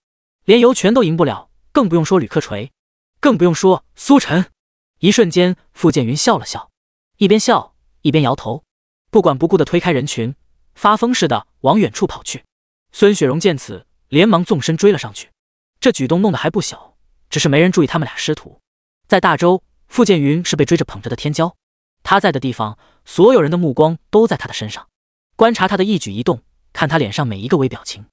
连尤权都赢不了，更不用说吕克锤，更不用说苏晨。一瞬间，傅建云笑了笑，一边笑一边摇头，不管不顾的推开人群，发疯似的往远处跑去。孙雪荣见此，连忙纵身追了上去。这举动弄得还不小，只是没人注意他们俩师徒。在大周，傅剑云是被追着捧着的天骄，他在的地方，所有人的目光都在他的身上，观察他的一举一动，看他脸上每一个微表情。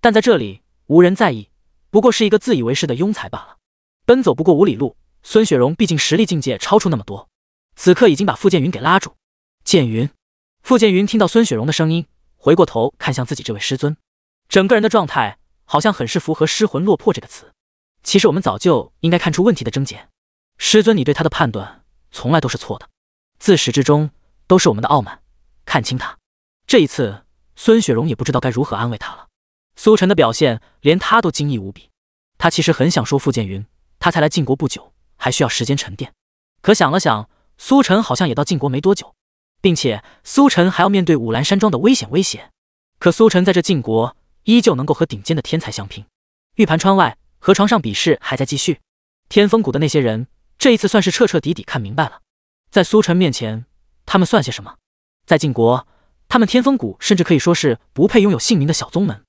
但在这里，无人在意，不过是一个自以为是的庸才罢了。奔走不过五里路，孙雪荣毕竟实力境界超出那么多，此刻已经把傅剑云给拉住。剑云，傅剑云听到孙雪荣的声音，回过头看向自己这位师尊，整个人的状态好像很是符合“失魂落魄”这个词。其实我们早就应该看出问题的症结。师尊，你对他的判断从来都是错的，自始至终都是我们的傲慢。看清他，这一次孙雪荣也不知道该如何安慰他了。苏晨的表现连他都惊异无比，他其实很想说傅剑云，他才来晋国不久，还需要时间沉淀。可想了想，苏晨好像也到晋国没多久，并且苏晨还要面对五兰山庄的危险威胁。可苏晨在这晋国依旧能够和顶尖的天才相拼。玉盘川外河床上比试还在继续，天风谷的那些人。这一次算是彻彻底底看明白了，在苏晨面前，他们算些什么？在晋国，他们天风谷甚至可以说是不配拥有姓名的小宗门。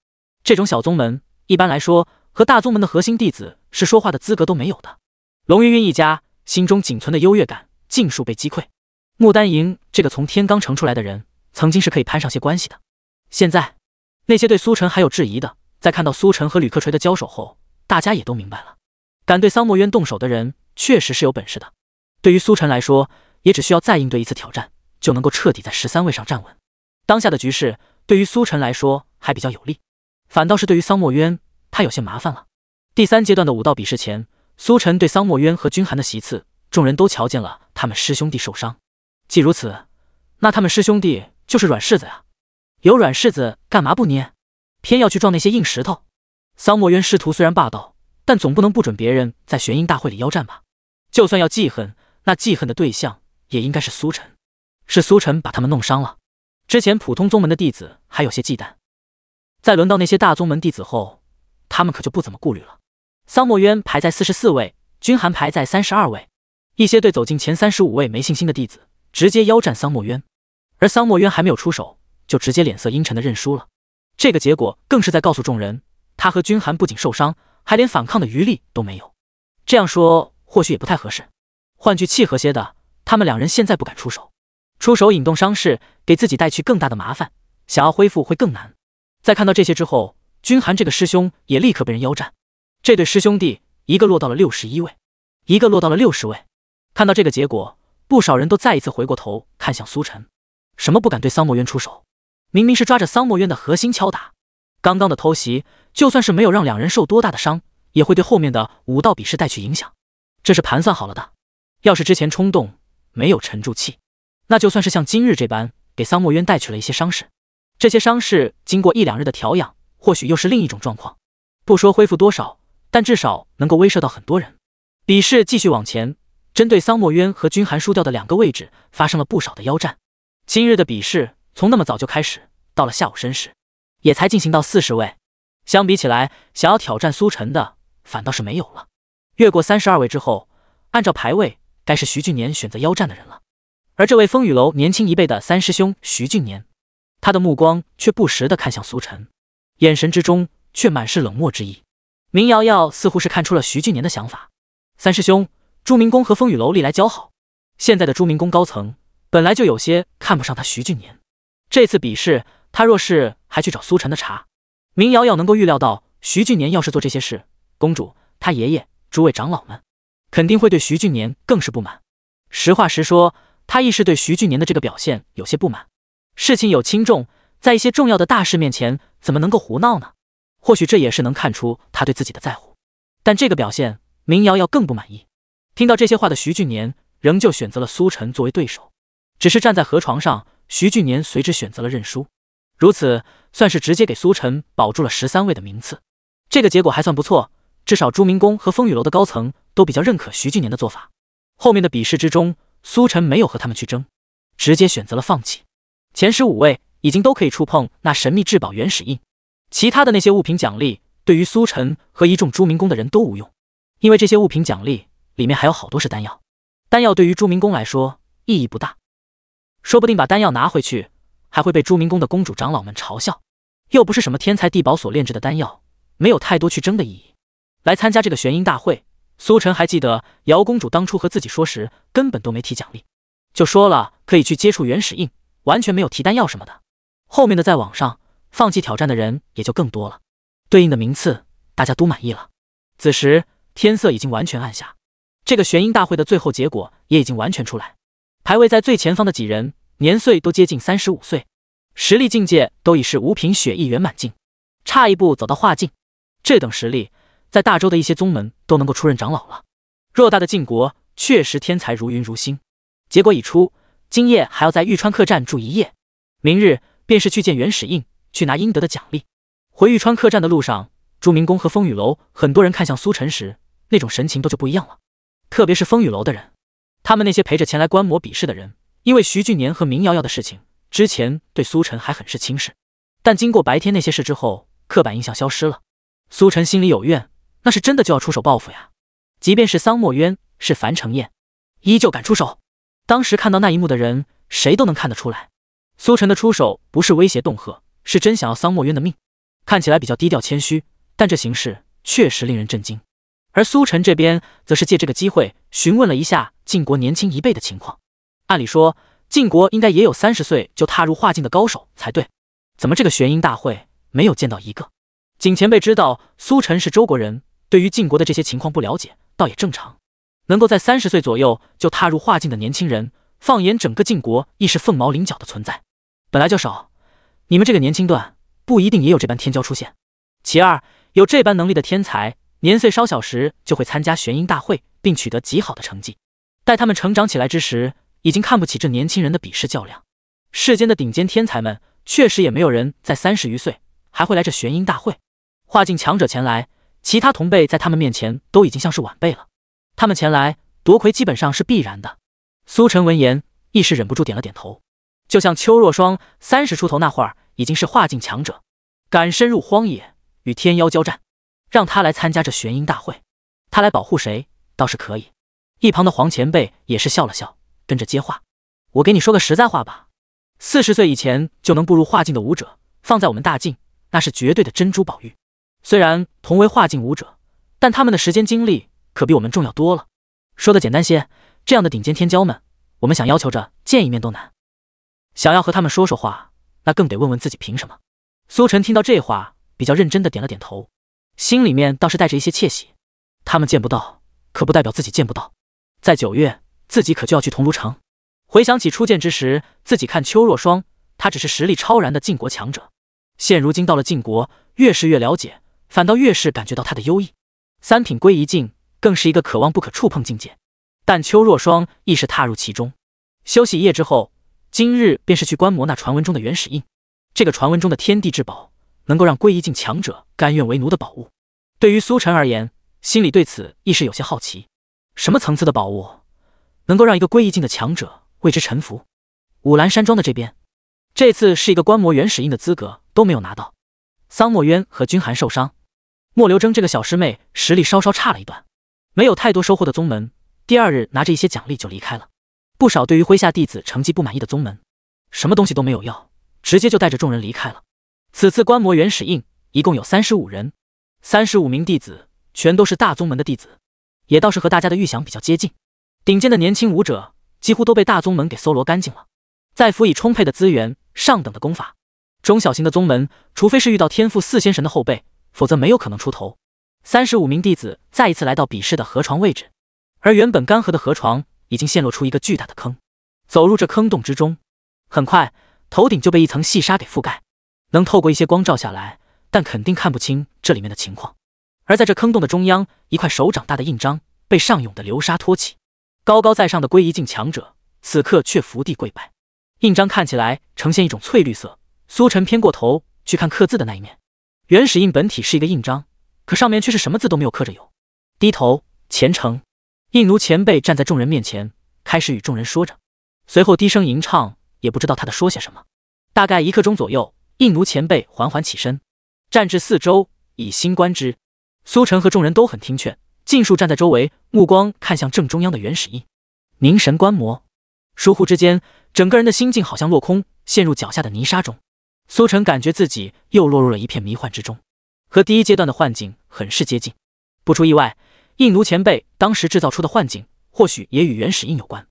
这种小宗门，一般来说和大宗门的核心弟子是说话的资格都没有的。龙云云一家心中仅存的优越感尽数被击溃。穆丹莹这个从天罡城出来的人，曾经是可以攀上些关系的。现在，那些对苏晨还有质疑的，在看到苏晨和吕克锤的交手后，大家也都明白了，敢对桑墨渊动手的人。确实是有本事的，对于苏晨来说，也只需要再应对一次挑战，就能够彻底在十三位上站稳。当下的局势对于苏晨来说还比较有利，反倒是对于桑墨渊，他有些麻烦了。第三阶段的武道比试前，苏晨对桑墨渊和君寒的席次，众人都瞧见了他们师兄弟受伤。既如此，那他们师兄弟就是软柿子呀，有软柿子干嘛不捏？偏要去撞那些硬石头？桑墨渊师徒虽然霸道，但总不能不准别人在玄阴大会里邀战吧？就算要记恨，那记恨的对象也应该是苏晨，是苏晨把他们弄伤了。之前普通宗门的弟子还有些忌惮，在轮到那些大宗门弟子后，他们可就不怎么顾虑了。桑墨渊排在四十四位，君寒排在三十二位，一些对走进前三十五位没信心的弟子直接邀战桑墨渊，而桑墨渊还没有出手，就直接脸色阴沉的认输了。这个结果更是在告诉众人，他和君寒不仅受伤，还连反抗的余力都没有。这样说。或许也不太合适，换句契合些的，他们两人现在不敢出手，出手引动伤势，给自己带去更大的麻烦，想要恢复会更难。在看到这些之后，君寒这个师兄也立刻被人腰斩，这对师兄弟一个落到了六十一位，一个落到了六十位。看到这个结果，不少人都再一次回过头看向苏晨，什么不敢对桑墨渊出手？明明是抓着桑墨渊的核心敲打，刚刚的偷袭就算是没有让两人受多大的伤，也会对后面的武道比试带去影响。这是盘算好了的，要是之前冲动没有沉住气，那就算是像今日这般给桑墨渊带去了一些伤势，这些伤势经过一两日的调养，或许又是另一种状况。不说恢复多少，但至少能够威慑到很多人。比试继续往前，针对桑墨渊和君寒输掉的两个位置，发生了不少的腰战。今日的比试从那么早就开始，到了下午申时，也才进行到四十位。相比起来，想要挑战苏晨的反倒是没有了。越过三十二位之后，按照排位，该是徐俊年选择腰战的人了。而这位风雨楼年轻一辈的三师兄徐俊年，他的目光却不时地看向苏晨，眼神之中却满是冷漠之意。明瑶瑶似乎是看出了徐俊年的想法，三师兄朱明公和风雨楼历来交好，现在的朱明公高层本来就有些看不上他徐俊年。这次比试，他若是还去找苏晨的茬，明瑶瑶能够预料到徐俊年要是做这些事，公主他爷爷。诸位长老们肯定会对徐俊年更是不满。实话实说，他亦是对徐俊年的这个表现有些不满。事情有轻重，在一些重要的大事面前，怎么能够胡闹呢？或许这也是能看出他对自己的在乎。但这个表现，明瑶瑶更不满意。听到这些话的徐俊年，仍旧选择了苏晨作为对手。只是站在河床上，徐俊年随之选择了认输。如此，算是直接给苏晨保住了十三位的名次。这个结果还算不错。至少朱明宫和风雨楼的高层都比较认可徐俊年的做法。后面的比试之中，苏晨没有和他们去争，直接选择了放弃。前十五位已经都可以触碰那神秘至宝原始印，其他的那些物品奖励对于苏晨和一众朱明宫的人都无用，因为这些物品奖励里面还有好多是丹药。丹药对于朱明宫来说意义不大，说不定把丹药拿回去还会被朱明宫的公主长老们嘲笑，又不是什么天才地宝所炼制的丹药，没有太多去争的意义。来参加这个玄阴大会，苏晨还记得姚公主当初和自己说时，根本都没提奖励，就说了可以去接触原始印，完全没有提丹药什么的。后面的在网上放弃挑战的人也就更多了，对应的名次大家都满意了。此时天色已经完全暗下，这个玄阴大会的最后结果也已经完全出来，排位在最前方的几人年岁都接近三十五岁，实力境界都已是五品血意圆满境，差一步走到化境，这等实力。在大周的一些宗门都能够出任长老了。偌大的晋国确实天才如云如星。结果已出，今夜还要在玉川客栈住一夜，明日便是去见元始印，去拿应得的奖励。回玉川客栈的路上，朱明公和风雨楼很多人看向苏晨时，那种神情都就不一样了。特别是风雨楼的人，他们那些陪着前来观摩比试的人，因为徐俊年和明瑶瑶的事情，之前对苏晨还很是轻视，但经过白天那些事之后，刻板印象消失了。苏晨心里有怨。那是真的就要出手报复呀！即便是桑墨渊是樊城燕，依旧敢出手。当时看到那一幕的人，谁都能看得出来，苏晨的出手不是威胁恫吓，是真想要桑墨渊的命。看起来比较低调谦虚，但这形势确实令人震惊。而苏晨这边则是借这个机会询问了一下晋国年轻一辈的情况。按理说，晋国应该也有三十岁就踏入化境的高手才对，怎么这个玄阴大会没有见到一个？景前辈知道苏晨是周国人。对于晋国的这些情况不了解，倒也正常。能够在三十岁左右就踏入化境的年轻人，放眼整个晋国，亦是凤毛麟角的存在，本来就少。你们这个年轻段不一定也有这般天骄出现。其二，有这般能力的天才，年岁稍小时就会参加玄阴大会，并取得极好的成绩。待他们成长起来之时，已经看不起这年轻人的比试较量。世间的顶尖天才们，确实也没有人在三十余岁还会来这玄阴大会。化境强者前来。其他同辈在他们面前都已经像是晚辈了，他们前来夺魁基本上是必然的。苏晨闻言，亦是忍不住点了点头。就像邱若霜三十出头那会儿已经是化境强者，敢深入荒野与天妖交战，让他来参加这玄阴大会，他来保护谁倒是可以。一旁的黄前辈也是笑了笑，跟着接话：“我给你说个实在话吧，四十岁以前就能步入化境的武者，放在我们大晋，那是绝对的珍珠宝玉。”虽然同为化境武者，但他们的时间精力可比我们重要多了。说的简单些，这样的顶尖天骄们，我们想要求着见一面都难，想要和他们说说话，那更得问问自己凭什么。苏晨听到这话，比较认真的点了点头，心里面倒是带着一些窃喜。他们见不到，可不代表自己见不到。在九月，自己可就要去桐庐城。回想起初见之时，自己看邱若霜，他只是实力超然的晋国强者，现如今到了晋国，越是越了解。反倒越是感觉到他的优异，三品归一境更是一个可望不可触碰境界。但邱若霜亦是踏入其中。休息一夜之后，今日便是去观摩那传闻中的原始印。这个传闻中的天地至宝，能够让归一境强者甘愿为奴的宝物。对于苏晨而言，心里对此亦是有些好奇：什么层次的宝物能够让一个归一境的强者为之臣服？五兰山庄的这边，这次是一个观摩原始印的资格都没有拿到。桑墨渊和君寒受伤。莫流筝这个小师妹实力稍稍差了一段，没有太多收获的宗门，第二日拿着一些奖励就离开了。不少对于麾下弟子成绩不满意的宗门，什么东西都没有要，直接就带着众人离开了。此次观摩原始印，一共有三十五人，三十五名弟子全都是大宗门的弟子，也倒是和大家的预想比较接近。顶尖的年轻武者几乎都被大宗门给搜罗干净了，再辅以充沛的资源、上等的功法，中小型的宗门，除非是遇到天赋四仙神的后辈。否则没有可能出头。三十五名弟子再一次来到比试的河床位置，而原本干涸的河床已经陷落出一个巨大的坑。走入这坑洞之中，很快头顶就被一层细沙给覆盖，能透过一些光照下来，但肯定看不清这里面的情况。而在这坑洞的中央，一块手掌大的印章被上涌的流沙托起。高高在上的归一境强者，此刻却伏地跪拜。印章看起来呈现一种翠绿色。苏晨偏过头去看刻字的那一面。原始印本体是一个印章，可上面却是什么字都没有刻着。有低头虔诚，印奴前辈站在众人面前，开始与众人说着，随后低声吟唱，也不知道他在说些什么。大概一刻钟左右，印奴前辈缓缓起身，站至四周，以心观之。苏晨和众人都很听劝，尽数站在周围，目光看向正中央的原始印，凝神观摩。疏忽之间，整个人的心境好像落空，陷入脚下的泥沙中。苏晨感觉自己又落入了一片迷幻之中，和第一阶段的幻境很是接近。不出意外，印奴前辈当时制造出的幻境，或许也与原始印有关。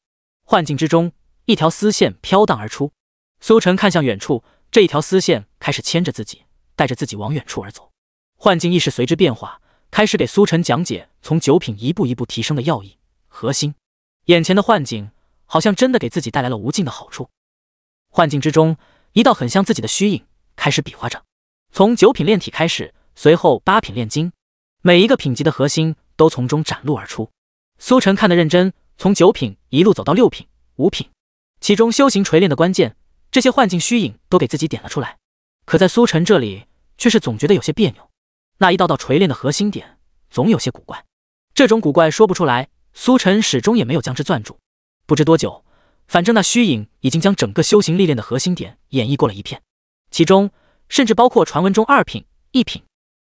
幻境之中，一条丝线飘荡而出，苏晨看向远处，这一条丝线开始牵着自己，带着自己往远处而走。幻境意识随之变化，开始给苏晨讲解从九品一步一步提升的要义核心。眼前的幻境，好像真的给自己带来了无尽的好处。幻境之中。一道很像自己的虚影开始比划着，从九品炼体开始，随后八品炼金，每一个品级的核心都从中展露而出。苏晨看得认真，从九品一路走到六品、五品，其中修行锤炼的关键，这些幻境虚影都给自己点了出来。可在苏晨这里，却是总觉得有些别扭，那一道道锤炼的核心点总有些古怪，这种古怪说不出来，苏晨始终也没有将之攥住。不知多久。反正那虚影已经将整个修行历练的核心点演绎过了一片，其中甚至包括传闻中二品、一品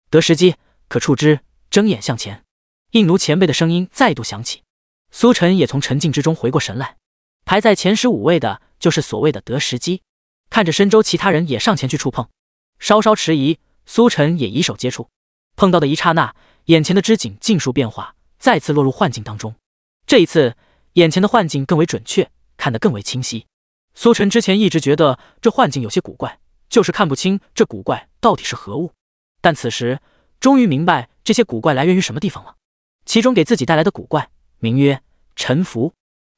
得时机可触之，睁眼向前。印奴前辈的声音再度响起，苏晨也从沉静之中回过神来。排在前十五位的就是所谓的得时机。看着身周其他人也上前去触碰，稍稍迟疑，苏晨也以手接触，碰到的一刹那，眼前的织锦尽数变化，再次落入幻境当中。这一次，眼前的幻境更为准确。看得更为清晰。苏晨之前一直觉得这幻境有些古怪，就是看不清这古怪到底是何物。但此时终于明白这些古怪来源于什么地方了。其中给自己带来的古怪，名曰“沉浮。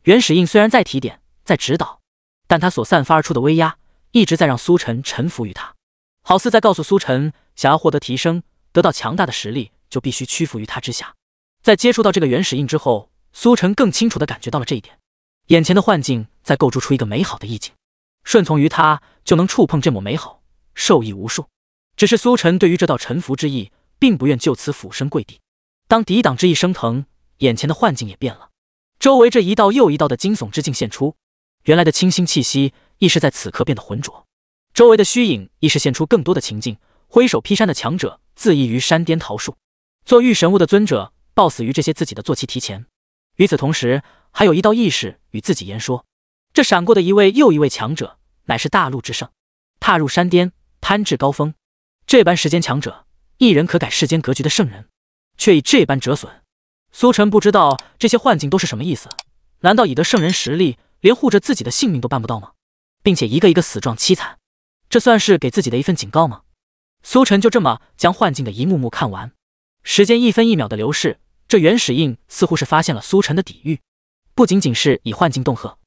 原始印虽然在提点，在指导，但他所散发而出的威压一直在让苏晨臣服于他，好似在告诉苏晨，想要获得提升，得到强大的实力，就必须屈服于他之下。在接触到这个原始印之后，苏晨更清楚地感觉到了这一点。眼前的幻境在构筑出一个美好的意境，顺从于他就能触碰这抹美好，受益无数。只是苏晨对于这道臣服之意，并不愿就此俯身跪地。当抵挡之意升腾，眼前的幻境也变了，周围这一道又一道的惊悚之境现出，原来的清新气息亦是在此刻变得浑浊，周围的虚影亦是现出更多的情境：挥手劈山的强者自缢于山巅桃树，做御神物的尊者暴死于这些自己的坐骑提前。与此同时。还有一道意识与自己言说，这闪过的一位又一位强者，乃是大陆之圣，踏入山巅，攀至高峰，这般时间强者，一人可改世间格局的圣人，却以这般折损。苏晨不知道这些幻境都是什么意思，难道以得圣人实力，连护着自己的性命都办不到吗？并且一个一个死状凄惨，这算是给自己的一份警告吗？苏晨就这么将幻境的一幕幕看完，时间一分一秒的流逝，这原始印似乎是发现了苏晨的底蕴。不仅仅是以幻境动壑，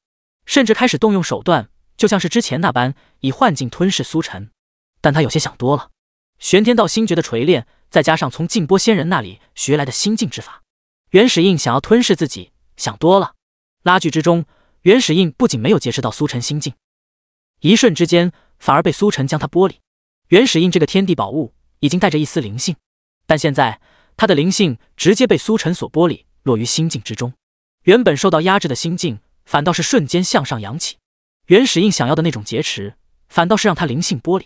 甚至开始动用手段，就像是之前那般以幻境吞噬苏晨。但他有些想多了，玄天道星诀的锤炼，再加上从静波仙人那里学来的心境之法，原始印想要吞噬自己，想多了。拉锯之中，原始印不仅没有劫持到苏晨心境，一瞬之间反而被苏晨将他剥离。原始印这个天地宝物已经带着一丝灵性，但现在他的灵性直接被苏晨所剥离，落于心境之中。原本受到压制的心境，反倒是瞬间向上扬起。原始印想要的那种劫持，反倒是让他灵性剥离。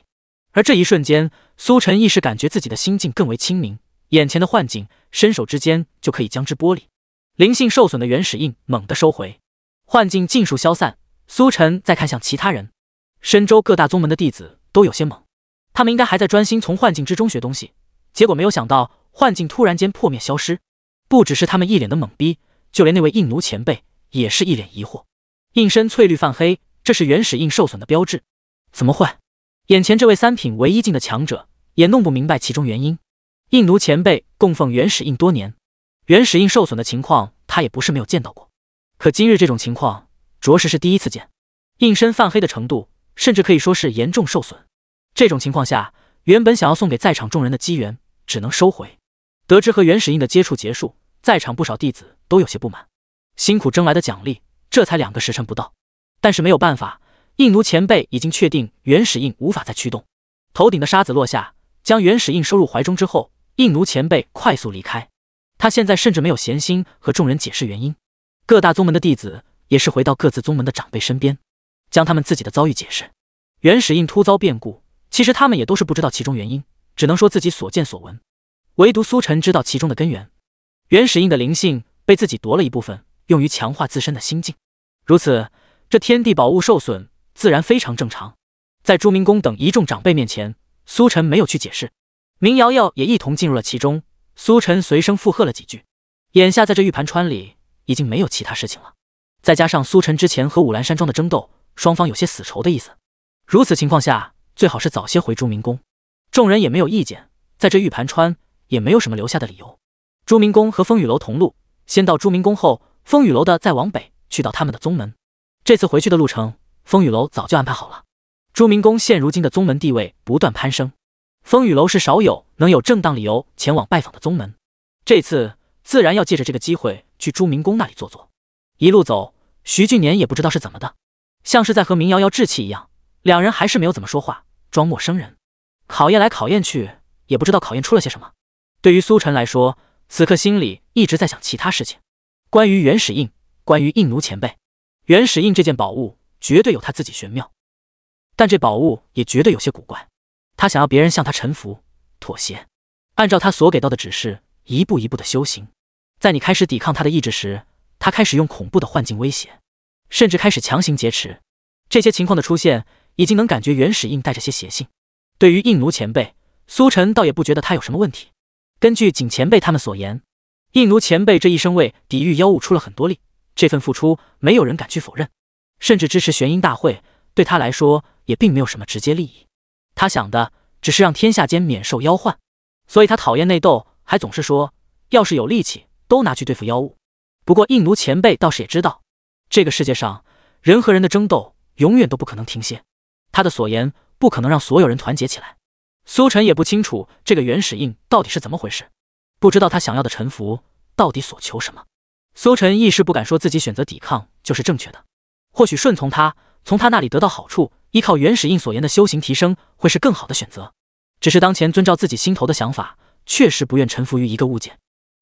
而这一瞬间，苏晨意识感觉自己的心境更为清明，眼前的幻境伸手之间就可以将之剥离。灵性受损的原始印猛地收回，幻境尽数消散。苏晨再看向其他人，深州各大宗门的弟子都有些懵，他们应该还在专心从幻境之中学东西，结果没有想到幻境突然间破灭消失，不只是他们一脸的懵逼。就连那位印奴前辈也是一脸疑惑，印身翠绿泛黑，这是原始印受损的标志。怎么会？眼前这位三品唯一境的强者也弄不明白其中原因。印奴前辈供奉原始印多年，原始印受损的情况他也不是没有见到过，可今日这种情况着实是第一次见。印身泛黑的程度，甚至可以说是严重受损。这种情况下，原本想要送给在场众人的机缘只能收回。得知和原始印的接触结束。在场不少弟子都有些不满，辛苦争来的奖励，这才两个时辰不到。但是没有办法，印奴前辈已经确定原始印无法再驱动。头顶的沙子落下，将原始印收入怀中之后，印奴前辈快速离开。他现在甚至没有闲心和众人解释原因。各大宗门的弟子也是回到各自宗门的长辈身边，将他们自己的遭遇解释。原始印突遭变故，其实他们也都是不知道其中原因，只能说自己所见所闻。唯独苏晨知道其中的根源。原始印的灵性被自己夺了一部分，用于强化自身的心境。如此，这天地宝物受损，自然非常正常。在朱明公等一众长辈面前，苏晨没有去解释。明瑶瑶也一同进入了其中，苏晨随声附和了几句。眼下在这玉盘川里已经没有其他事情了，再加上苏晨之前和五兰山庄的争斗，双方有些死仇的意思。如此情况下，最好是早些回朱明宫。众人也没有意见，在这玉盘川也没有什么留下的理由。朱明宫和风雨楼同路，先到朱明宫后，风雨楼的再往北去到他们的宗门。这次回去的路程，风雨楼早就安排好了。朱明宫现如今的宗门地位不断攀升，风雨楼是少有能有正当理由前往拜访的宗门。这次自然要借着这个机会去朱明宫那里坐坐。一路走，徐俊年也不知道是怎么的，像是在和明瑶瑶置气一样，两人还是没有怎么说话，装陌生人。考验来考验去，也不知道考验出了些什么。对于苏晨来说。此刻心里一直在想其他事情，关于原始印，关于印奴前辈，原始印这件宝物绝对有他自己玄妙，但这宝物也绝对有些古怪。他想要别人向他臣服、妥协，按照他所给到的指示一步一步的修行。在你开始抵抗他的意志时，他开始用恐怖的幻境威胁，甚至开始强行劫持。这些情况的出现，已经能感觉原始印带着些邪性。对于印奴前辈，苏晨倒也不觉得他有什么问题。根据景前辈他们所言，印奴前辈这一生为抵御妖物出了很多力，这份付出没有人敢去否认，甚至支持玄阴大会对他来说也并没有什么直接利益。他想的只是让天下间免受妖患，所以他讨厌内斗，还总是说要是有力气都拿去对付妖物。不过印奴前辈倒是也知道，这个世界上人和人的争斗永远都不可能停歇，他的所言不可能让所有人团结起来。苏晨也不清楚这个原始印到底是怎么回事，不知道他想要的臣服到底所求什么。苏晨一时不敢说自己选择抵抗就是正确的，或许顺从他，从他那里得到好处，依靠原始印所言的修行提升会是更好的选择。只是当前遵照自己心头的想法，确实不愿臣服于一个物件。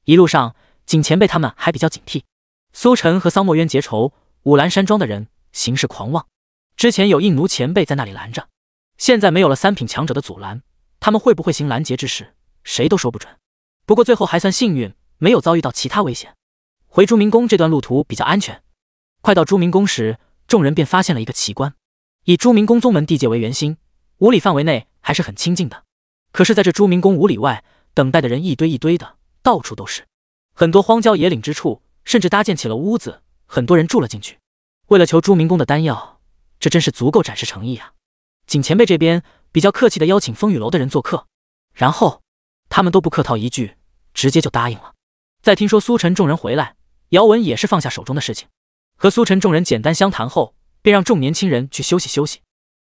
一路上，景前辈他们还比较警惕。苏晨和桑墨渊结仇，五兰山庄的人行事狂妄，之前有印奴前辈在那里拦着，现在没有了三品强者的阻拦。他们会不会行拦截之事，谁都说不准。不过最后还算幸运，没有遭遇到其他危险。回朱明宫这段路途比较安全。快到朱明宫时，众人便发现了一个奇观：以朱明宫宗门地界为圆心，五里范围内还是很清静的。可是，在这朱明宫五里外，等待的人一堆一堆的，到处都是。很多荒郊野岭之处，甚至搭建起了屋子，很多人住了进去。为了求朱明宫的丹药，这真是足够展示诚意啊！景前辈这边。比较客气的邀请风雨楼的人做客，然后他们都不客套一句，直接就答应了。在听说苏晨众人回来，姚文也是放下手中的事情，和苏晨众人简单相谈后，便让众年轻人去休息休息。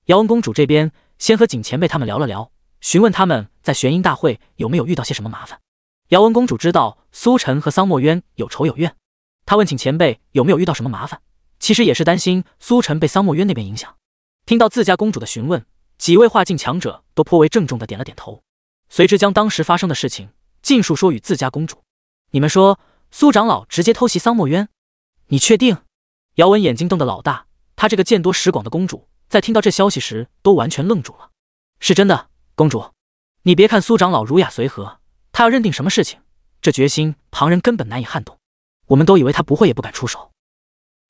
姚文公主这边先和景前辈他们聊了聊，询问他们在玄阴大会有没有遇到些什么麻烦。姚文公主知道苏晨和桑墨渊有仇有怨，她问景前辈有没有遇到什么麻烦，其实也是担心苏晨被桑墨渊那边影响。听到自家公主的询问。几位化境强者都颇为郑重的点了点头，随之将当时发生的事情尽数说与自家公主。你们说，苏长老直接偷袭桑墨渊？你确定？姚文眼睛瞪得老大，他这个见多识广的公主，在听到这消息时都完全愣住了。是真的，公主，你别看苏长老儒雅随和，他要认定什么事情，这决心旁人根本难以撼动。我们都以为他不会也不敢出手。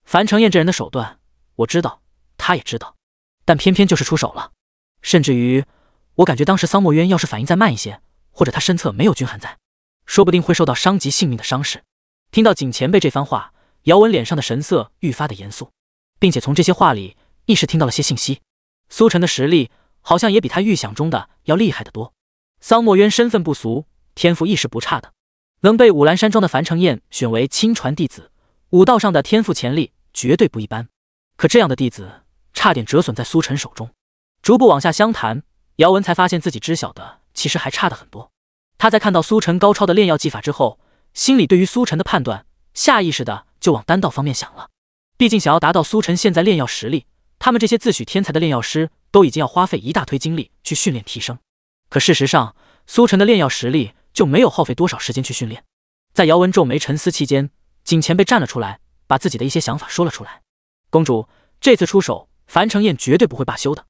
樊承燕这人的手段，我知道，他也知道，但偏偏就是出手了。甚至于，我感觉当时桑墨渊要是反应再慢一些，或者他身侧没有君寒在，说不定会受到伤及性命的伤势。听到景前辈这番话，姚文脸上的神色愈发的严肃，并且从这些话里意识听到了些信息。苏晨的实力好像也比他预想中的要厉害得多。桑墨渊身份不俗，天赋亦是不差的，能被五兰山庄的樊城宴选为亲传弟子，武道上的天赋潜力绝对不一般。可这样的弟子，差点折损在苏晨手中。逐步往下相谈，姚文才发现自己知晓的其实还差得很多。他在看到苏晨高超的炼药技法之后，心里对于苏晨的判断下意识的就往丹道方面想了。毕竟想要达到苏晨现在炼药实力，他们这些自诩天才的炼药师都已经要花费一大堆精力去训练提升。可事实上，苏晨的炼药实力就没有耗费多少时间去训练。在姚文皱眉沉思期间，景前辈站了出来，把自己的一些想法说了出来。公主这次出手，樊承晏绝对不会罢休的。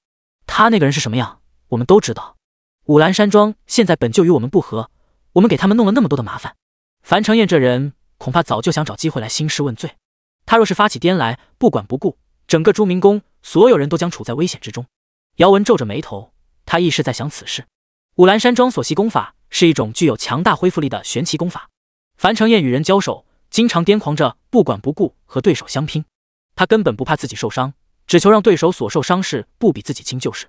他那个人是什么样，我们都知道。五兰山庄现在本就与我们不和，我们给他们弄了那么多的麻烦。樊成燕这人恐怕早就想找机会来兴师问罪。他若是发起癫来，不管不顾，整个朱明宫所有人都将处在危险之中。姚文皱着眉头，他亦是在想此事。五兰山庄所习功法是一种具有强大恢复力的玄奇功法。樊成燕与人交手，经常癫狂着不管不顾和对手相拼，他根本不怕自己受伤。只求让对手所受伤势不比自己轻就是。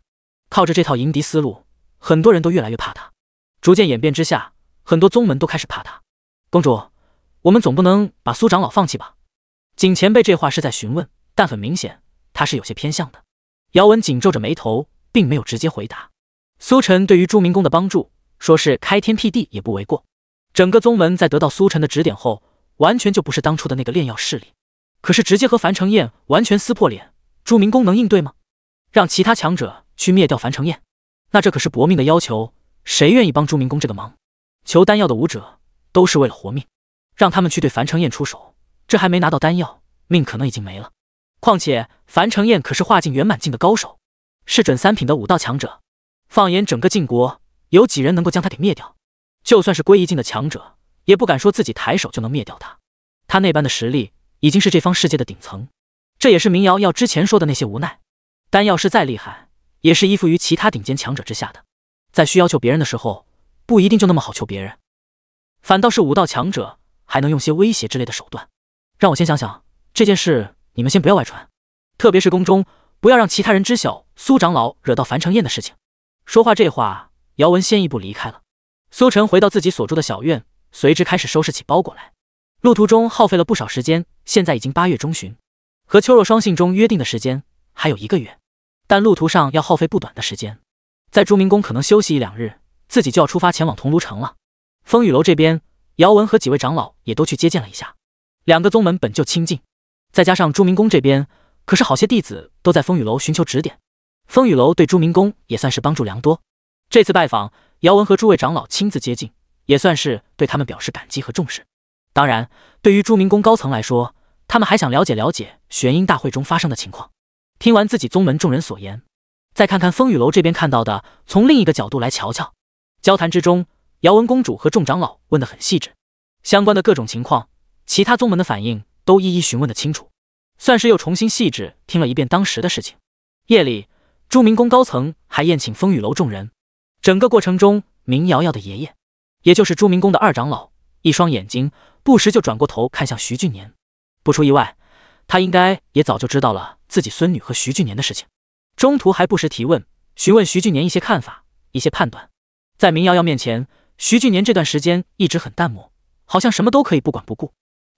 靠着这套迎敌思路，很多人都越来越怕他。逐渐演变之下，很多宗门都开始怕他。公主，我们总不能把苏长老放弃吧？景前辈这话是在询问，但很明显他是有些偏向的。姚文紧皱着眉头，并没有直接回答。苏晨对于朱明公的帮助，说是开天辟地也不为过。整个宗门在得到苏晨的指点后，完全就不是当初的那个炼药势力，可是直接和樊城燕完全撕破脸。朱明公能应对吗？让其他强者去灭掉樊城燕，那这可是薄命的要求。谁愿意帮朱明公这个忙？求丹药的武者都是为了活命，让他们去对樊城燕出手，这还没拿到丹药，命可能已经没了。况且樊城燕可是化境圆满境的高手，是准三品的武道强者。放眼整个晋国，有几人能够将他给灭掉？就算是归一境的强者，也不敢说自己抬手就能灭掉他。他那般的实力，已经是这方世界的顶层。这也是明瑶要之前说的那些无奈，丹药师再厉害，也是依附于其他顶尖强者之下的。在需要求别人的时候，不一定就那么好求别人，反倒是武道强者还能用些威胁之类的手段。让我先想想这件事，你们先不要外传，特别是宫中不要让其他人知晓苏长老惹到樊城宴的事情。说话这话，姚文先一步离开了。苏晨回到自己所住的小院，随之开始收拾起包裹来。路途中耗费了不少时间，现在已经八月中旬。和秋若霜信中约定的时间还有一个月，但路途上要耗费不短的时间，在朱明宫可能休息一两日，自己就要出发前往桐庐城了。风雨楼这边，姚文和几位长老也都去接见了一下。两个宗门本就亲近，再加上朱明宫这边可是好些弟子都在风雨楼寻求指点，风雨楼对朱明宫也算是帮助良多。这次拜访，姚文和诸位长老亲自接近，也算是对他们表示感激和重视。当然，对于朱明宫高层来说，他们还想了解了解。玄阴大会中发生的情况，听完自己宗门众人所言，再看看风雨楼这边看到的，从另一个角度来瞧瞧。交谈之中，瑶文公主和众长老问得很细致，相关的各种情况，其他宗门的反应都一一询问的清楚，算是又重新细致听了一遍当时的事情。夜里，朱明宫高层还宴请风雨楼众人，整个过程中，明瑶瑶的爷爷，也就是朱明宫的二长老，一双眼睛不时就转过头看向徐俊年，不出意外。他应该也早就知道了自己孙女和徐俊年的事情，中途还不时提问，询问徐俊年一些看法、一些判断。在明瑶瑶面前，徐俊年这段时间一直很淡漠，好像什么都可以不管不顾。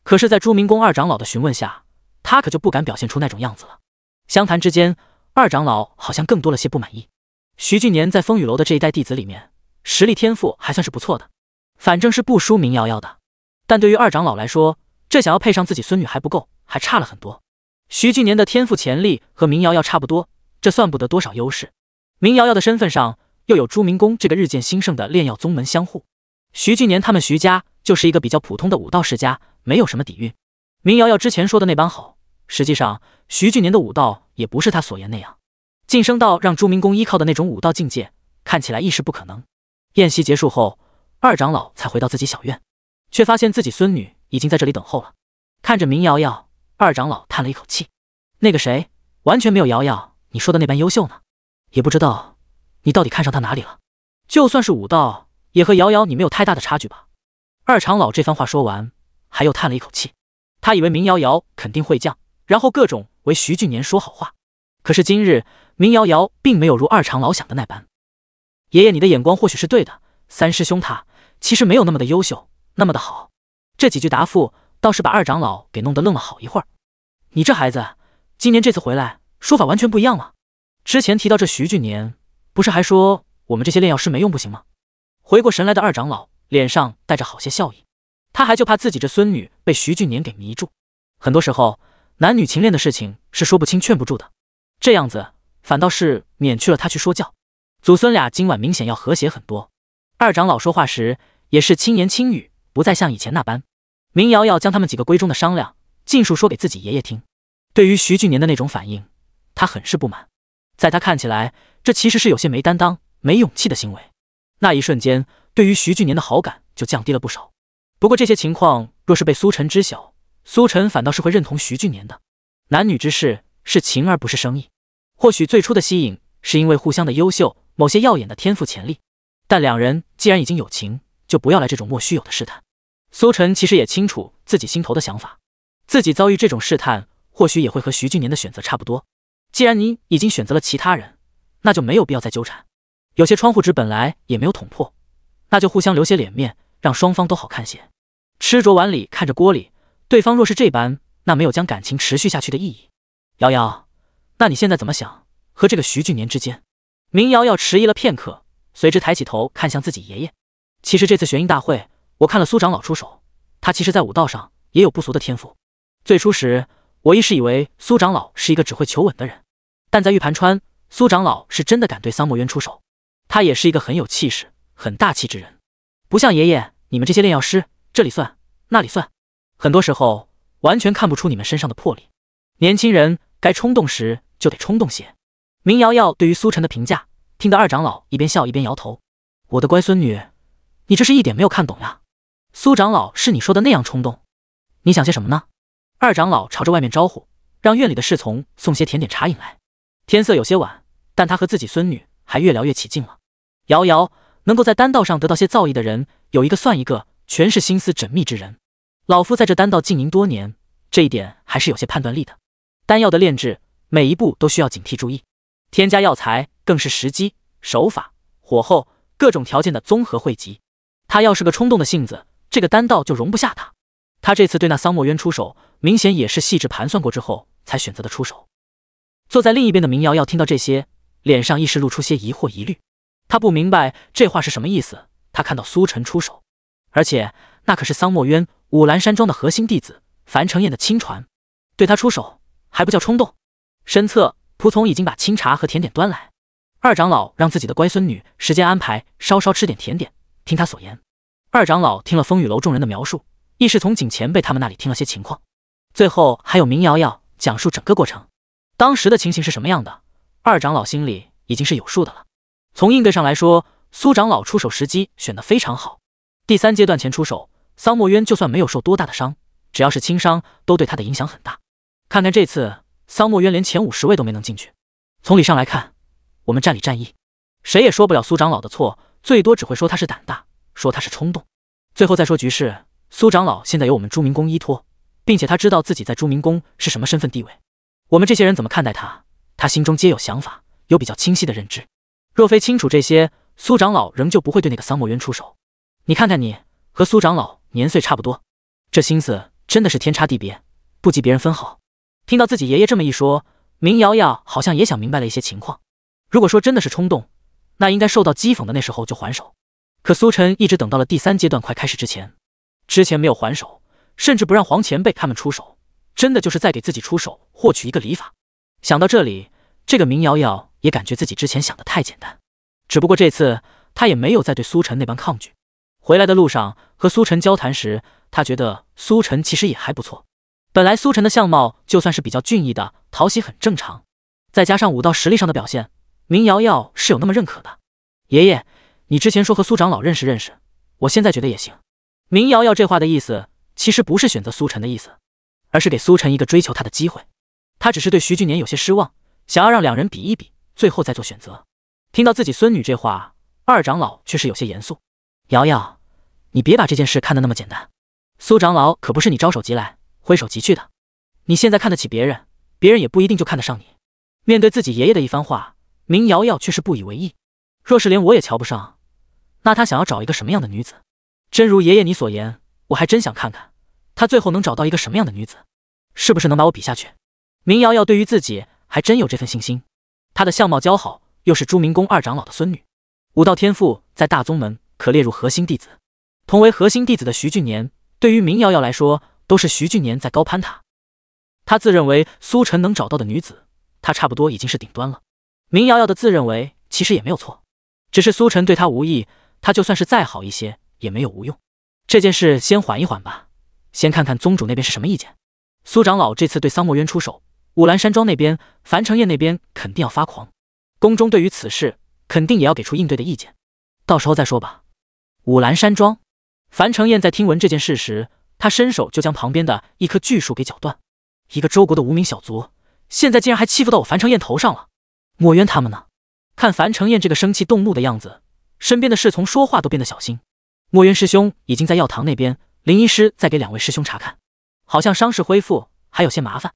可是，在朱明公二长老的询问下，他可就不敢表现出那种样子了。相谈之间，二长老好像更多了些不满意。徐俊年在风雨楼的这一代弟子里面，实力天赋还算是不错的，反正是不输明瑶瑶的。但对于二长老来说，这想要配上自己孙女还不够。还差了很多，徐俊年的天赋潜力和明瑶瑶差不多，这算不得多少优势。明瑶瑶的身份上又有朱明公这个日渐兴盛的炼药宗门相护，徐俊年他们徐家就是一个比较普通的武道世家，没有什么底蕴。明瑶瑶之前说的那般好，实际上徐俊年的武道也不是他所言那样，晋升到让朱明公依靠的那种武道境界，看起来亦是不可能。宴席结束后，二长老才回到自己小院，却发现自己孙女已经在这里等候了，看着明瑶瑶。二长老叹了一口气：“那个谁，完全没有瑶瑶你说的那般优秀呢。也不知道你到底看上他哪里了。就算是武道，也和瑶瑶你没有太大的差距吧。”二长老这番话说完，还又叹了一口气。他以为明瑶瑶肯定会降，然后各种为徐俊年说好话。可是今日，明瑶瑶并没有如二长老想的那般。爷爷，你的眼光或许是对的。三师兄他其实没有那么的优秀，那么的好。这几句答复。倒是把二长老给弄得愣了好一会儿。你这孩子，今年这次回来说法完全不一样了。之前提到这徐俊年，不是还说我们这些炼药师没用不行吗？回过神来的二长老脸上带着好些笑意，他还就怕自己这孙女被徐俊年给迷住。很多时候，男女情恋的事情是说不清劝不住的，这样子反倒是免去了他去说教。祖孙俩今晚明显要和谐很多。二长老说话时也是轻言轻语，不再像以前那般。明瑶瑶将他们几个闺中的商量尽数说给自己爷爷听。对于徐俊年的那种反应，他很是不满。在他看起来，这其实是有些没担当、没勇气的行为。那一瞬间，对于徐俊年的好感就降低了不少。不过这些情况若是被苏晨知晓，苏晨反倒是会认同徐俊年的。男女之事是情而不是生意。或许最初的吸引是因为互相的优秀、某些耀眼的天赋潜力，但两人既然已经有情，就不要来这种莫须有的试探。苏晨其实也清楚自己心头的想法，自己遭遇这种试探，或许也会和徐俊年的选择差不多。既然你已经选择了其他人，那就没有必要再纠缠。有些窗户纸本来也没有捅破，那就互相留些脸面，让双方都好看些。吃着碗里看着锅里，对方若是这般，那没有将感情持续下去的意义。瑶瑶，那你现在怎么想和这个徐俊年之间？明瑶瑶迟疑了片刻，随之抬起头看向自己爷爷。其实这次玄音大会。我看了苏长老出手，他其实在武道上也有不俗的天赋。最初时，我一时以为苏长老是一个只会求稳的人，但在玉盘川，苏长老是真的敢对桑墨渊出手。他也是一个很有气势、很大气之人，不像爷爷你们这些炼药师，这里算那里算，很多时候完全看不出你们身上的魄力。年轻人该冲动时就得冲动些。明瑶瑶对于苏晨的评价，听得二长老一边笑一边摇头。我的乖孙女，你这是一点没有看懂呀！苏长老是你说的那样冲动？你想些什么呢？二长老朝着外面招呼，让院里的侍从送些甜点茶饮来。天色有些晚，但他和自己孙女还越聊越起劲了。瑶瑶能够在丹道上得到些造诣的人，有一个算一个，全是心思缜密之人。老夫在这丹道经营多年，这一点还是有些判断力的。丹药的炼制，每一步都需要警惕注意，添加药材更是时机、手法、火候各种条件的综合汇集。他要是个冲动的性子。这个丹道就容不下他，他这次对那桑墨渊出手，明显也是细致盘算过之后才选择的出手。坐在另一边的明瑶要听到这些，脸上亦是露出些疑惑疑虑。他不明白这话是什么意思。他看到苏晨出手，而且那可是桑墨渊五兰山庄的核心弟子樊承燕的亲传，对他出手还不叫冲动？身侧仆从已经把清茶和甜点端来，二长老让自己的乖孙女时间安排稍稍吃点甜点，听他所言。二长老听了风雨楼众人的描述，亦是从景前辈他们那里听了些情况，最后还有明瑶瑶讲述整个过程。当时的情形是什么样的？二长老心里已经是有数的了。从应对上来说，苏长老出手时机选得非常好，第三阶段前出手，桑墨渊就算没有受多大的伤，只要是轻伤，都对他的影响很大。看看这次桑墨渊连前五十位都没能进去，从理上来看，我们占理占意，谁也说不了苏长老的错，最多只会说他是胆大。说他是冲动，最后再说局势。苏长老现在有我们朱明宫依托，并且他知道自己在朱明宫是什么身份地位。我们这些人怎么看待他，他心中皆有想法，有比较清晰的认知。若非清楚这些，苏长老仍旧不会对那个桑墨渊出手。你看看你，和苏长老年岁差不多，这心思真的是天差地别，不及别人分毫。听到自己爷爷这么一说，明瑶瑶好像也想明白了一些情况。如果说真的是冲动，那应该受到讥讽的那时候就还手。可苏晨一直等到了第三阶段快开始之前，之前没有还手，甚至不让黄前辈他们出手，真的就是在给自己出手获取一个礼法。想到这里，这个明瑶瑶也感觉自己之前想的太简单，只不过这次她也没有再对苏晨那般抗拒。回来的路上和苏晨交谈时，她觉得苏晨其实也还不错。本来苏晨的相貌就算是比较俊逸的，讨喜很正常，再加上武道实力上的表现，明瑶瑶是有那么认可的。爷爷。你之前说和苏长老认识认识，我现在觉得也行。明瑶瑶这话的意思其实不是选择苏晨的意思，而是给苏晨一个追求她的机会。她只是对徐俊年有些失望，想要让两人比一比，最后再做选择。听到自己孙女这话，二长老却是有些严肃：“瑶瑶，你别把这件事看得那么简单。苏长老可不是你招手即来、挥手即去的。你现在看得起别人，别人也不一定就看得上你。”面对自己爷爷的一番话，明瑶瑶却是不以为意：“若是连我也瞧不上。”那他想要找一个什么样的女子？真如爷爷你所言，我还真想看看，他最后能找到一个什么样的女子，是不是能把我比下去？明瑶瑶对于自己还真有这份信心。她的相貌姣好，又是朱明宫二长老的孙女，武道天赋在大宗门可列入核心弟子。同为核心弟子的徐俊年，对于明瑶瑶来说，都是徐俊年在高攀她。他自认为苏晨能找到的女子，他差不多已经是顶端了。明瑶瑶的自认为其实也没有错，只是苏晨对他无意。他就算是再好一些，也没有无用。这件事先缓一缓吧，先看看宗主那边是什么意见。苏长老这次对桑墨渊出手，五兰山庄那边，樊城燕那边肯定要发狂。宫中对于此事，肯定也要给出应对的意见。到时候再说吧。五兰山庄，樊城燕在听闻这件事时，他伸手就将旁边的一棵巨树给绞断。一个周国的无名小卒，现在竟然还欺负到我樊城燕头上了。墨渊他们呢？看樊城燕这个生气动怒的样子。身边的侍从说话都变得小心。墨渊师兄已经在药堂那边，林医师在给两位师兄查看，好像伤势恢复还有些麻烦。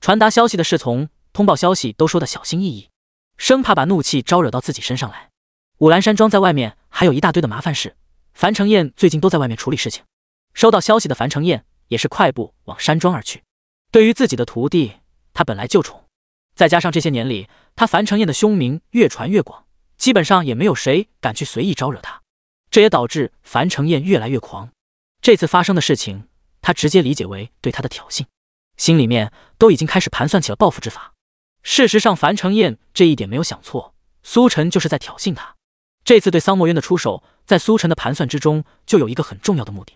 传达消息的侍从通报消息都说的小心翼翼，生怕把怒气招惹到自己身上来。五兰山庄在外面还有一大堆的麻烦事，樊成燕最近都在外面处理事情。收到消息的樊成燕也是快步往山庄而去。对于自己的徒弟，他本来就宠，再加上这些年里他樊成燕的凶名越传越广。基本上也没有谁敢去随意招惹他，这也导致樊成燕越来越狂。这次发生的事情，他直接理解为对他的挑衅，心里面都已经开始盘算起了报复之法。事实上，樊成燕这一点没有想错，苏晨就是在挑衅他。这次对桑墨渊的出手，在苏晨的盘算之中就有一个很重要的目的。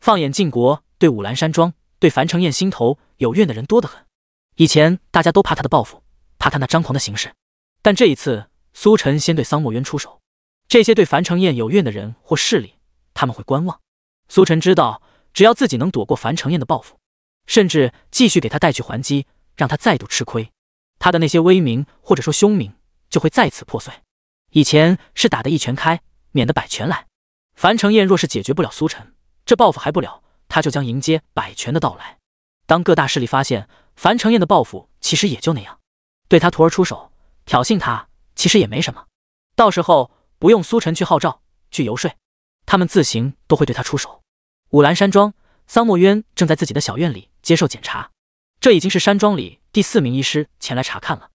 放眼晋国，对五兰山庄、对樊成燕心头有怨的人多得很。以前大家都怕他的报复，怕他那张狂的行事，但这一次。苏晨先对桑墨渊出手，这些对樊城燕有怨的人或势力，他们会观望。苏晨知道，只要自己能躲过樊城燕的报复，甚至继续给他带去还击，让他再度吃亏，他的那些威名或者说凶名就会再次破碎。以前是打得一拳开，免得百拳来。樊城燕若是解决不了苏晨，这报复还不了，他就将迎接百拳的到来。当各大势力发现樊城燕的报复其实也就那样，对他徒儿出手挑衅他。其实也没什么，到时候不用苏晨去号召、去游说，他们自行都会对他出手。五兰山庄，桑墨渊正在自己的小院里接受检查，这已经是山庄里第四名医师前来查看了。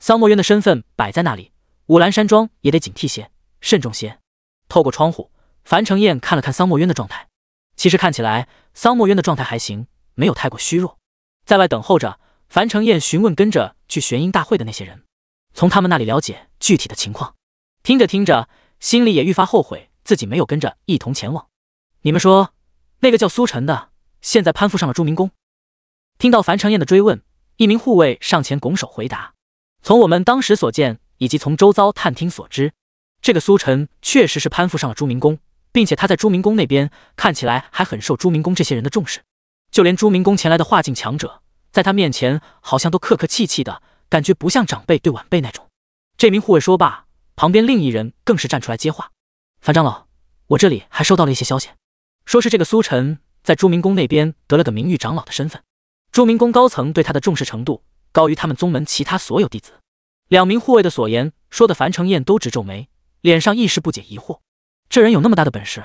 桑墨渊的身份摆在那里，五兰山庄也得警惕些、慎重些。透过窗户，樊成燕看了看桑墨渊的状态，其实看起来桑墨渊的状态还行，没有太过虚弱。在外等候着，樊成燕询问跟着去玄阴大会的那些人。从他们那里了解具体的情况，听着听着，心里也愈发后悔自己没有跟着一同前往。你们说，那个叫苏晨的，现在攀附上了朱明宫？听到樊城燕的追问，一名护卫上前拱手回答：“从我们当时所见，以及从周遭探听所知，这个苏晨确实是攀附上了朱明宫，并且他在朱明宫那边看起来还很受朱明宫这些人的重视，就连朱明宫前来的化境强者，在他面前好像都客客气气的。”感觉不像长辈对晚辈那种。这名护卫说罢，旁边另一人更是站出来接话：“樊长老，我这里还收到了一些消息，说是这个苏晨在朱明宫那边得了个名誉长老的身份。朱明宫高层对他的重视程度高于他们宗门其他所有弟子。”两名护卫的所言说的樊成燕都直皱眉，脸上一时不解疑惑：这人有那么大的本事，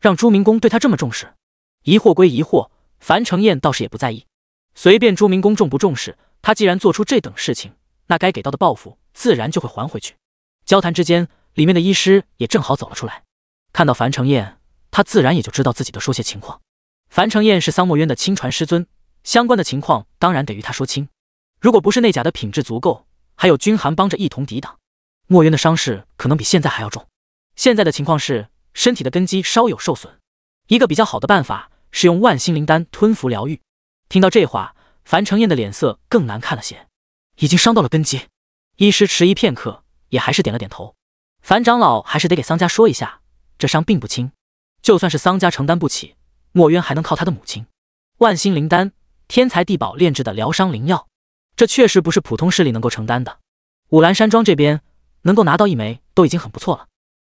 让朱明宫对他这么重视？疑惑归疑惑，樊成燕倒是也不在意，随便朱明宫重不重视。他既然做出这等事情，那该给到的报复自然就会还回去。交谈之间，里面的医师也正好走了出来，看到樊承燕，他自然也就知道自己的说些情况。樊承燕是桑墨渊的亲传师尊，相关的情况当然得与他说清。如果不是内甲的品质足够，还有君寒帮着一同抵挡，墨渊的伤势可能比现在还要重。现在的情况是身体的根基稍有受损，一个比较好的办法是用万心灵丹吞服疗愈。听到这话。樊成燕的脸色更难看了些，已经伤到了根基。医师迟疑片刻，也还是点了点头。樊长老还是得给桑家说一下，这伤并不轻。就算是桑家承担不起，墨渊还能靠他的母亲。万星灵丹，天才地宝炼制的疗伤灵药，这确实不是普通势力能够承担的。五兰山庄这边能够拿到一枚都已经很不错了。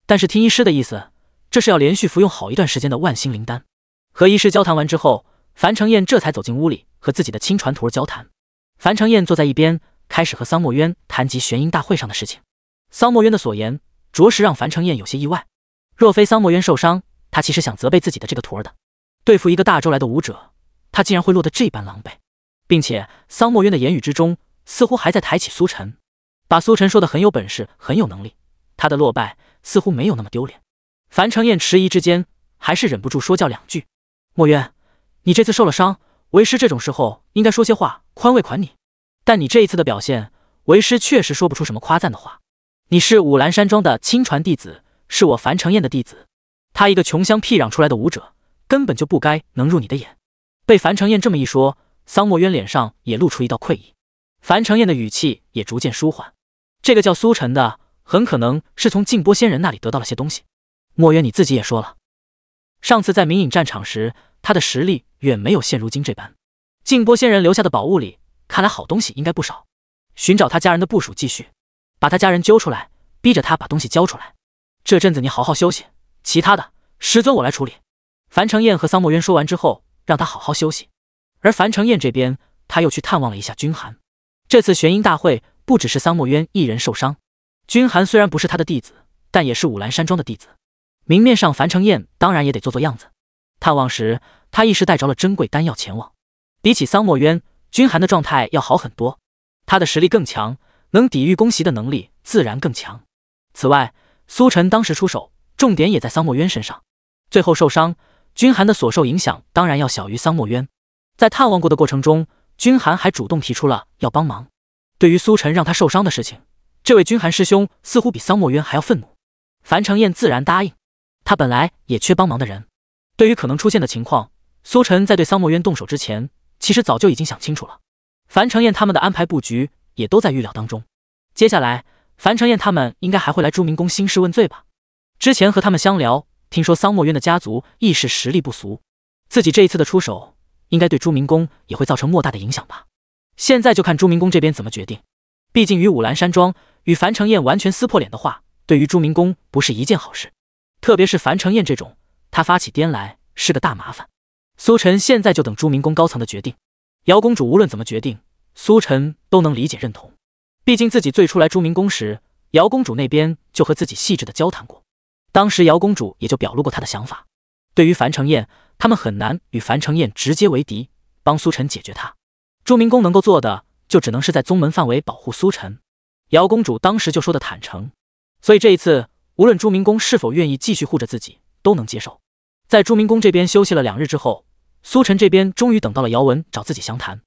但是听医师的意思，这是要连续服用好一段时间的万星灵丹。和医师交谈完之后，樊成燕这才走进屋里。和自己的亲传徒儿交谈，樊成燕坐在一边，开始和桑墨渊谈及玄阴大会上的事情。桑墨渊的所言，着实让樊成燕有些意外。若非桑墨渊受伤，他其实想责备自己的这个徒儿的。对付一个大周来的武者，他竟然会落得这般狼狈，并且桑墨渊的言语之中，似乎还在抬起苏晨，把苏晨说的很有本事，很有能力。他的落败，似乎没有那么丢脸。樊成燕迟疑之间，还是忍不住说教两句：“墨渊，你这次受了伤。”为师这种时候应该说些话宽慰款你，但你这一次的表现，为师确实说不出什么夸赞的话。你是五兰山庄的亲传弟子，是我樊城燕的弟子。他一个穷乡僻壤出来的武者，根本就不该能入你的眼。被樊城燕这么一说，桑墨渊脸上也露出一道愧意。樊城燕的语气也逐渐舒缓。这个叫苏晨的，很可能是从静波仙人那里得到了些东西。墨渊，你自己也说了。上次在明影战场时，他的实力远没有现如今这般。静波仙人留下的宝物里，看来好东西应该不少。寻找他家人的部署继续，把他家人揪出来，逼着他把东西交出来。这阵子你好好休息，其他的师尊我来处理。樊成燕和桑墨渊说完之后，让他好好休息。而樊成燕这边，他又去探望了一下君寒。这次玄阴大会，不只是桑墨渊一人受伤。君寒虽然不是他的弟子，但也是五兰山庄的弟子。明面上，樊成燕当然也得做做样子。探望时，他亦是带着了珍贵丹药前往。比起桑墨渊，君寒的状态要好很多，他的实力更强，能抵御攻袭的能力自然更强。此外，苏晨当时出手重点也在桑墨渊身上，最后受伤，君寒的所受影响当然要小于桑墨渊。在探望过的过程中，君寒还主动提出了要帮忙。对于苏晨让他受伤的事情，这位君寒师兄似乎比桑墨渊还要愤怒。樊成燕自然答应。他本来也缺帮忙的人，对于可能出现的情况，苏晨在对桑墨渊动手之前，其实早就已经想清楚了。樊承燕他们的安排布局也都在预料当中。接下来，樊承燕他们应该还会来朱明宫兴师问罪吧？之前和他们相聊，听说桑墨渊的家族亦是实力不俗，自己这一次的出手，应该对朱明宫也会造成莫大的影响吧？现在就看朱明宫这边怎么决定。毕竟与五兰山庄与樊承燕完全撕破脸的话，对于朱明宫不是一件好事。特别是樊城燕这种，他发起癫来是个大麻烦。苏晨现在就等朱明宫高层的决定。姚公主无论怎么决定，苏晨都能理解认同。毕竟自己最初来朱明宫时，姚公主那边就和自己细致的交谈过，当时姚公主也就表露过她的想法。对于樊城燕，他们很难与樊城燕直接为敌，帮苏晨解决他。朱明宫能够做的，就只能是在宗门范围保护苏晨。姚公主当时就说的坦诚，所以这一次。无论朱明公是否愿意继续护着自己，都能接受。在朱明公这边休息了两日之后，苏晨这边终于等到了姚文找自己详谈。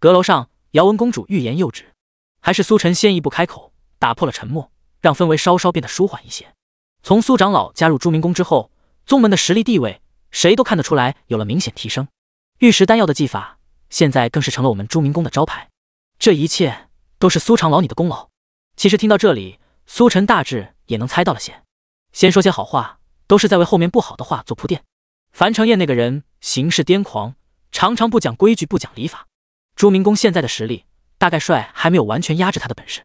阁楼上，姚文公主欲言又止，还是苏晨先一步开口，打破了沉默，让氛围稍稍变得舒缓一些。从苏长老加入朱明公之后，宗门的实力地位，谁都看得出来有了明显提升。玉石丹药的技法，现在更是成了我们朱明公的招牌。这一切都是苏长老你的功劳。其实听到这里，苏晨大致。也能猜到了些，先说些好话，都是在为后面不好的话做铺垫。樊成彦那个人行事癫狂，常常不讲规矩、不讲礼法。朱明公现在的实力，大概率还没有完全压制他的本事。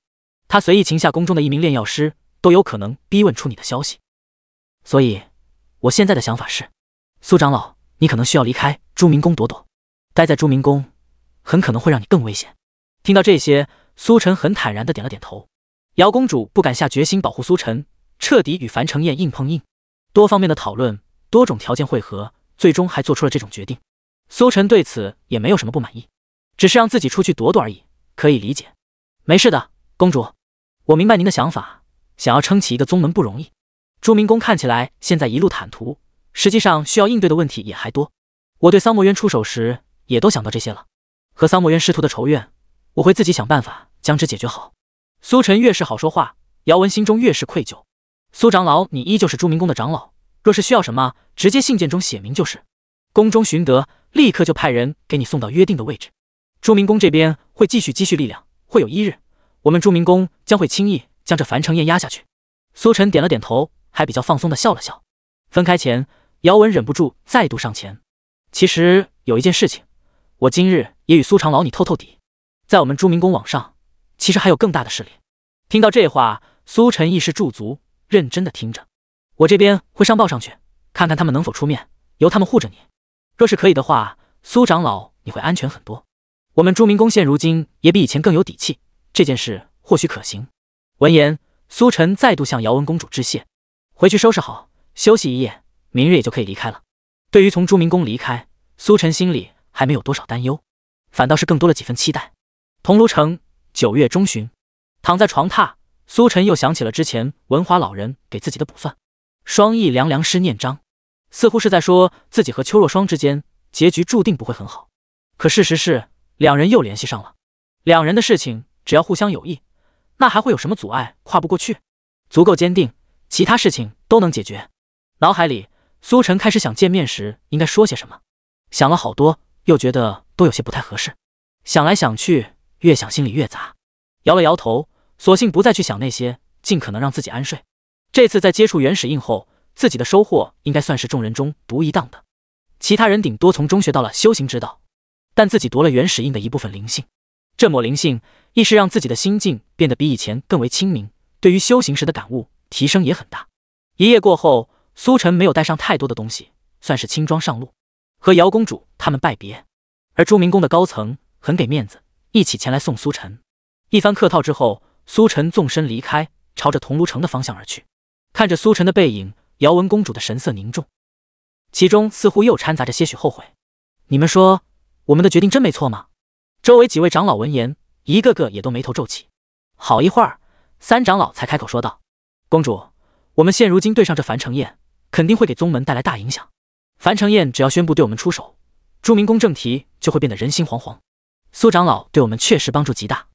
他随意擒下宫中的一名炼药师，都有可能逼问出你的消息。所以，我现在的想法是，苏长老，你可能需要离开朱明宫躲躲，待在朱明宫，很可能会让你更危险。听到这些，苏晨很坦然的点了点头。姚公主不敢下决心保护苏晨，彻底与樊城燕硬碰硬。多方面的讨论，多种条件汇合，最终还做出了这种决定。苏晨对此也没有什么不满意，只是让自己出去躲躲而已，可以理解。没事的，公主，我明白您的想法。想要撑起一个宗门不容易。朱明宫看起来现在一路坦途，实际上需要应对的问题也还多。我对桑墨渊出手时，也都想到这些了。和桑墨渊师徒的仇怨，我会自己想办法将之解决好。苏晨越是好说话，姚文心中越是愧疚。苏长老，你依旧是朱明宫的长老，若是需要什么，直接信件中写明就是。宫中寻得，立刻就派人给你送到约定的位置。朱明宫这边会继续积蓄力量，会有一日，我们朱明宫将会轻易将这樊城宴压下去。苏晨点了点头，还比较放松的笑了笑。分开前，姚文忍不住再度上前。其实有一件事情，我今日也与苏长老你透透底，在我们朱明宫往上。其实还有更大的势力。听到这话，苏晨一时驻足，认真的听着。我这边会上报上去，看看他们能否出面，由他们护着你。若是可以的话，苏长老你会安全很多。我们朱明宫现如今也比以前更有底气，这件事或许可行。闻言，苏晨再度向姚文公主致谢，回去收拾好，休息一夜，明日也就可以离开了。对于从朱明宫离开，苏晨心里还没有多少担忧，反倒是更多了几分期待。桐庐城。九月中旬，躺在床榻，苏晨又想起了之前文华老人给自己的卜算：“双翼凉凉，失念章，似乎是在说自己和邱若霜之间结局注定不会很好。”可事实是，两人又联系上了。两人的事情，只要互相有意，那还会有什么阻碍跨不过去？足够坚定，其他事情都能解决。脑海里，苏晨开始想见面时应该说些什么，想了好多，又觉得都有些不太合适。想来想去。越想心里越杂，摇了摇头，索性不再去想那些，尽可能让自己安睡。这次在接触原始印后，自己的收获应该算是众人中独一档的。其他人顶多从中学到了修行之道，但自己夺了原始印的一部分灵性，这抹灵性亦是让自己的心境变得比以前更为清明，对于修行时的感悟提升也很大。一夜过后，苏晨没有带上太多的东西，算是轻装上路，和姚公主他们拜别。而朱明宫的高层很给面子。一起前来送苏晨，一番客套之后，苏晨纵身离开，朝着桐庐城的方向而去。看着苏晨的背影，姚文公主的神色凝重，其中似乎又掺杂着些许后悔。你们说，我们的决定真没错吗？周围几位长老闻言，一个个也都眉头皱起。好一会儿，三长老才开口说道：“公主，我们现如今对上这樊城宴，肯定会给宗门带来大影响。樊城宴只要宣布对我们出手，朱明公正提就会变得人心惶惶。”苏长老对我们确实帮助极大，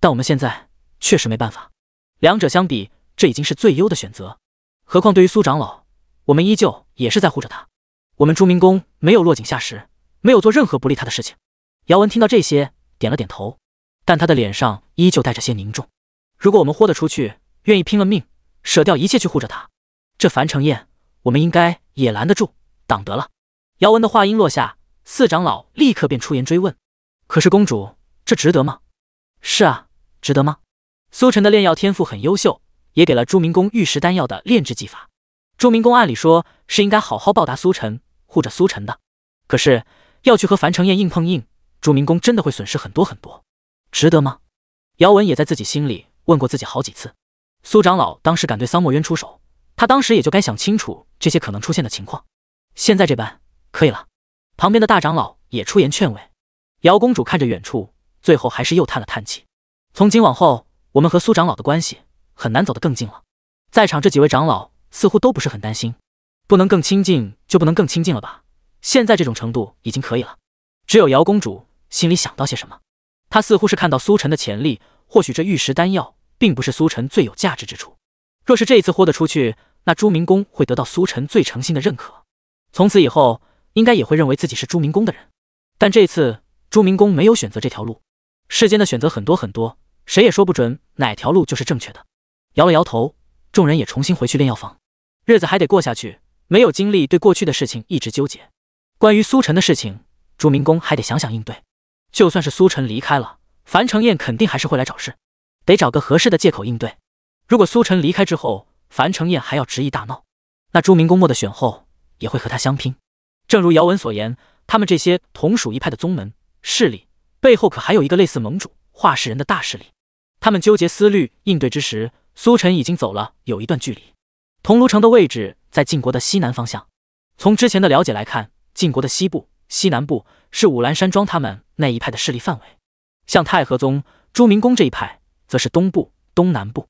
但我们现在确实没办法。两者相比，这已经是最优的选择。何况对于苏长老，我们依旧也是在护着他。我们朱明宫没有落井下石，没有做任何不利他的事情。姚文听到这些，点了点头，但他的脸上依旧带着些凝重。如果我们豁得出去，愿意拼了命，舍掉一切去护着他，这樊城宴，我们应该也拦得住，挡得了。姚文的话音落下，四长老立刻便出言追问。可是公主，这值得吗？是啊，值得吗？苏晨的炼药天赋很优秀，也给了朱明公玉石丹药的炼制技法。朱明公按理说是应该好好报答苏晨，护着苏晨的。可是要去和樊城燕硬碰硬，朱明公真的会损失很多很多，值得吗？姚文也在自己心里问过自己好几次。苏长老当时敢对桑墨渊出手，他当时也就该想清楚这些可能出现的情况。现在这般，可以了。旁边的大长老也出言劝慰。姚公主看着远处，最后还是又叹了叹气。从今往后，我们和苏长老的关系很难走得更近了。在场这几位长老似乎都不是很担心，不能更亲近就不能更亲近了吧？现在这种程度已经可以了。只有姚公主心里想到些什么，她似乎是看到苏晨的潜力。或许这玉石丹药并不是苏晨最有价值之处。若是这一次豁得出去，那朱明公会得到苏晨最诚心的认可，从此以后应该也会认为自己是朱明公的人。但这次。朱明公没有选择这条路，世间的选择很多很多，谁也说不准哪条路就是正确的。摇了摇头，众人也重新回去炼药房，日子还得过下去，没有精力对过去的事情一直纠结。关于苏晨的事情，朱明公还得想想应对。就算是苏晨离开了，樊城燕肯定还是会来找事，得找个合适的借口应对。如果苏晨离开之后，樊城燕还要执意大闹，那朱明公莫的选后也会和他相拼。正如姚文所言，他们这些同属一派的宗门。势力背后可还有一个类似盟主化世人的大势力。他们纠结思虑应对之时，苏晨已经走了有一段距离。桐庐城的位置在晋国的西南方向。从之前的了解来看，晋国的西部、西南部是五兰山庄他们那一派的势力范围；像太和宗、朱明宫这一派，则是东部、东南部。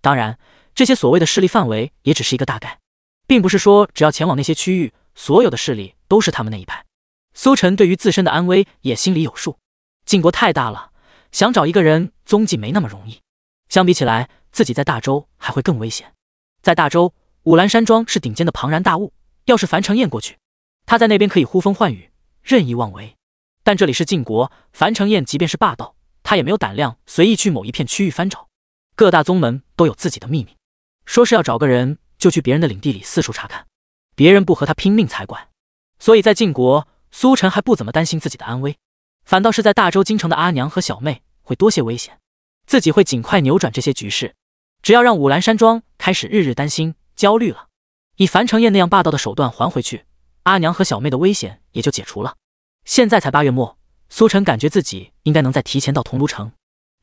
当然，这些所谓的势力范围也只是一个大概，并不是说只要前往那些区域，所有的势力都是他们那一派。苏晨对于自身的安危也心里有数，晋国太大了，想找一个人踪迹没那么容易。相比起来，自己在大周还会更危险。在大周，五兰山庄是顶尖的庞然大物，要是樊城燕过去，他在那边可以呼风唤雨，任意妄为。但这里是晋国，樊城燕即便是霸道，他也没有胆量随意去某一片区域翻找。各大宗门都有自己的秘密，说是要找个人，就去别人的领地里四处查看，别人不和他拼命才怪。所以在晋国。苏晨还不怎么担心自己的安危，反倒是在大周京城的阿娘和小妹会多些危险，自己会尽快扭转这些局势。只要让五兰山庄开始日日担心、焦虑了，以樊成燕那样霸道的手段还回去，阿娘和小妹的危险也就解除了。现在才八月末，苏晨感觉自己应该能再提前到桐庐城，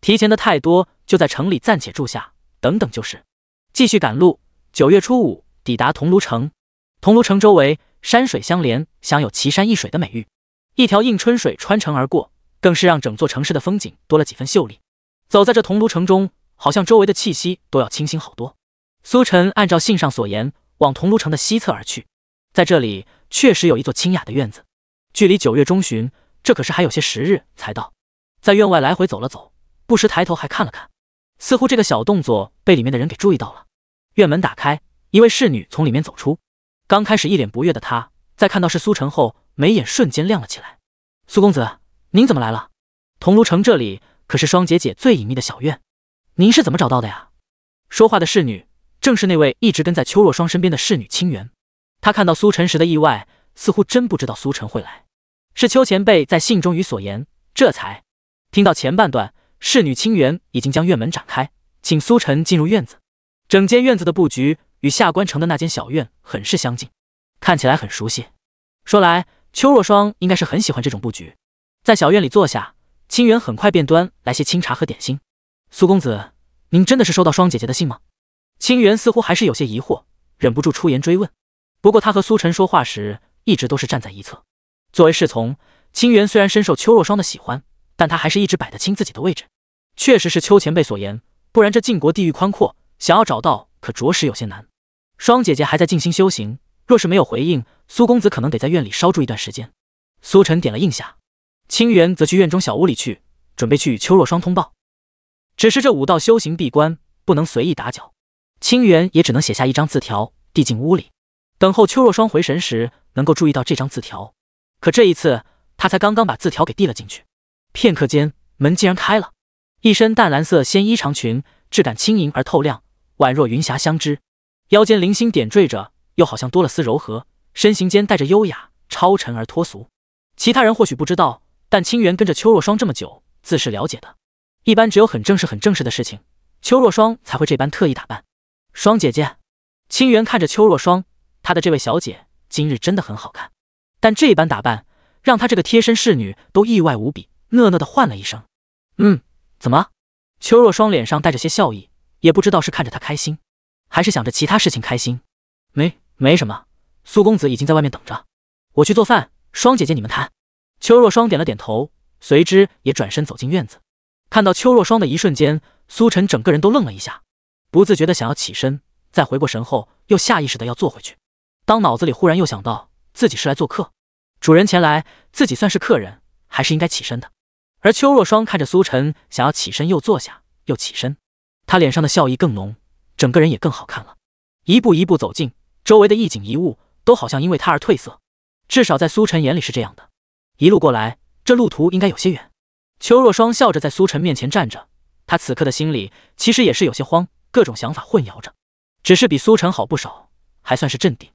提前的太多，就在城里暂且住下，等等就是，继续赶路，九月初五抵达桐庐城。桐庐城周围。山水相连，享有奇山异水的美誉。一条映春水穿城而过，更是让整座城市的风景多了几分秀丽。走在这桐庐城中，好像周围的气息都要清新好多。苏晨按照信上所言，往桐庐城的西侧而去，在这里确实有一座清雅的院子。距离九月中旬，这可是还有些时日才到。在院外来回走了走，不时抬头还看了看，似乎这个小动作被里面的人给注意到了。院门打开，一位侍女从里面走出。刚开始一脸不悦的他，在看到是苏晨后，眉眼瞬间亮了起来。苏公子，您怎么来了？桐庐城这里可是双姐姐最隐秘的小院，您是怎么找到的呀？说话的侍女正是那位一直跟在邱若霜身边的侍女青源。她看到苏晨时的意外，似乎真不知道苏晨会来。是邱前辈在信中与所言，这才听到前半段。侍女青源已经将院门展开，请苏晨进入院子。整间院子的布局。与下关城的那间小院很是相近，看起来很熟悉。说来，邱若霜应该是很喜欢这种布局。在小院里坐下，清源很快便端来些清茶和点心。苏公子，您真的是收到双姐姐的信吗？清源似乎还是有些疑惑，忍不住出言追问。不过他和苏晨说话时，一直都是站在一侧。作为侍从，清源虽然深受邱若霜的喜欢，但他还是一直摆得清自己的位置。确实是邱前辈所言，不然这晋国地域宽阔，想要找到。可着实有些难，双姐姐还在静心修行，若是没有回应，苏公子可能得在院里稍住一段时间。苏晨点了应下，清源则去院中小屋里去，准备去与邱若霜通报。只是这武道修行闭关，不能随意打搅，清源也只能写下一张字条，递进屋里，等候邱若霜回神时能够注意到这张字条。可这一次，他才刚刚把字条给递了进去，片刻间，门竟然开了，一身淡蓝色仙衣长裙，质感轻盈而透亮。宛若云霞相知，腰间零星点缀着，又好像多了丝柔和，身形间带着优雅、超尘而脱俗。其他人或许不知道，但清源跟着邱若霜这么久，自是了解的。一般只有很正式、很正式的事情，邱若霜才会这般特意打扮。霜姐姐，清源看着邱若霜，她的这位小姐今日真的很好看，但这般打扮让她这个贴身侍女都意外无比，讷讷的唤了一声：“嗯，怎么？”邱若霜脸上带着些笑意。也不知道是看着他开心，还是想着其他事情开心，没没什么。苏公子已经在外面等着，我去做饭。双姐姐，你们谈。邱若霜点了点头，随之也转身走进院子。看到邱若霜的一瞬间，苏晨整个人都愣了一下，不自觉的想要起身，再回过神后又下意识的要坐回去。当脑子里忽然又想到自己是来做客，主人前来，自己算是客人，还是应该起身的。而邱若霜看着苏晨想要起身又坐下又起身。他脸上的笑意更浓，整个人也更好看了，一步一步走近，周围的一景一物都好像因为他而褪色，至少在苏晨眼里是这样的。一路过来，这路途应该有些远。邱若霜笑着在苏晨面前站着，她此刻的心里其实也是有些慌，各种想法混淆着，只是比苏晨好不少，还算是镇定。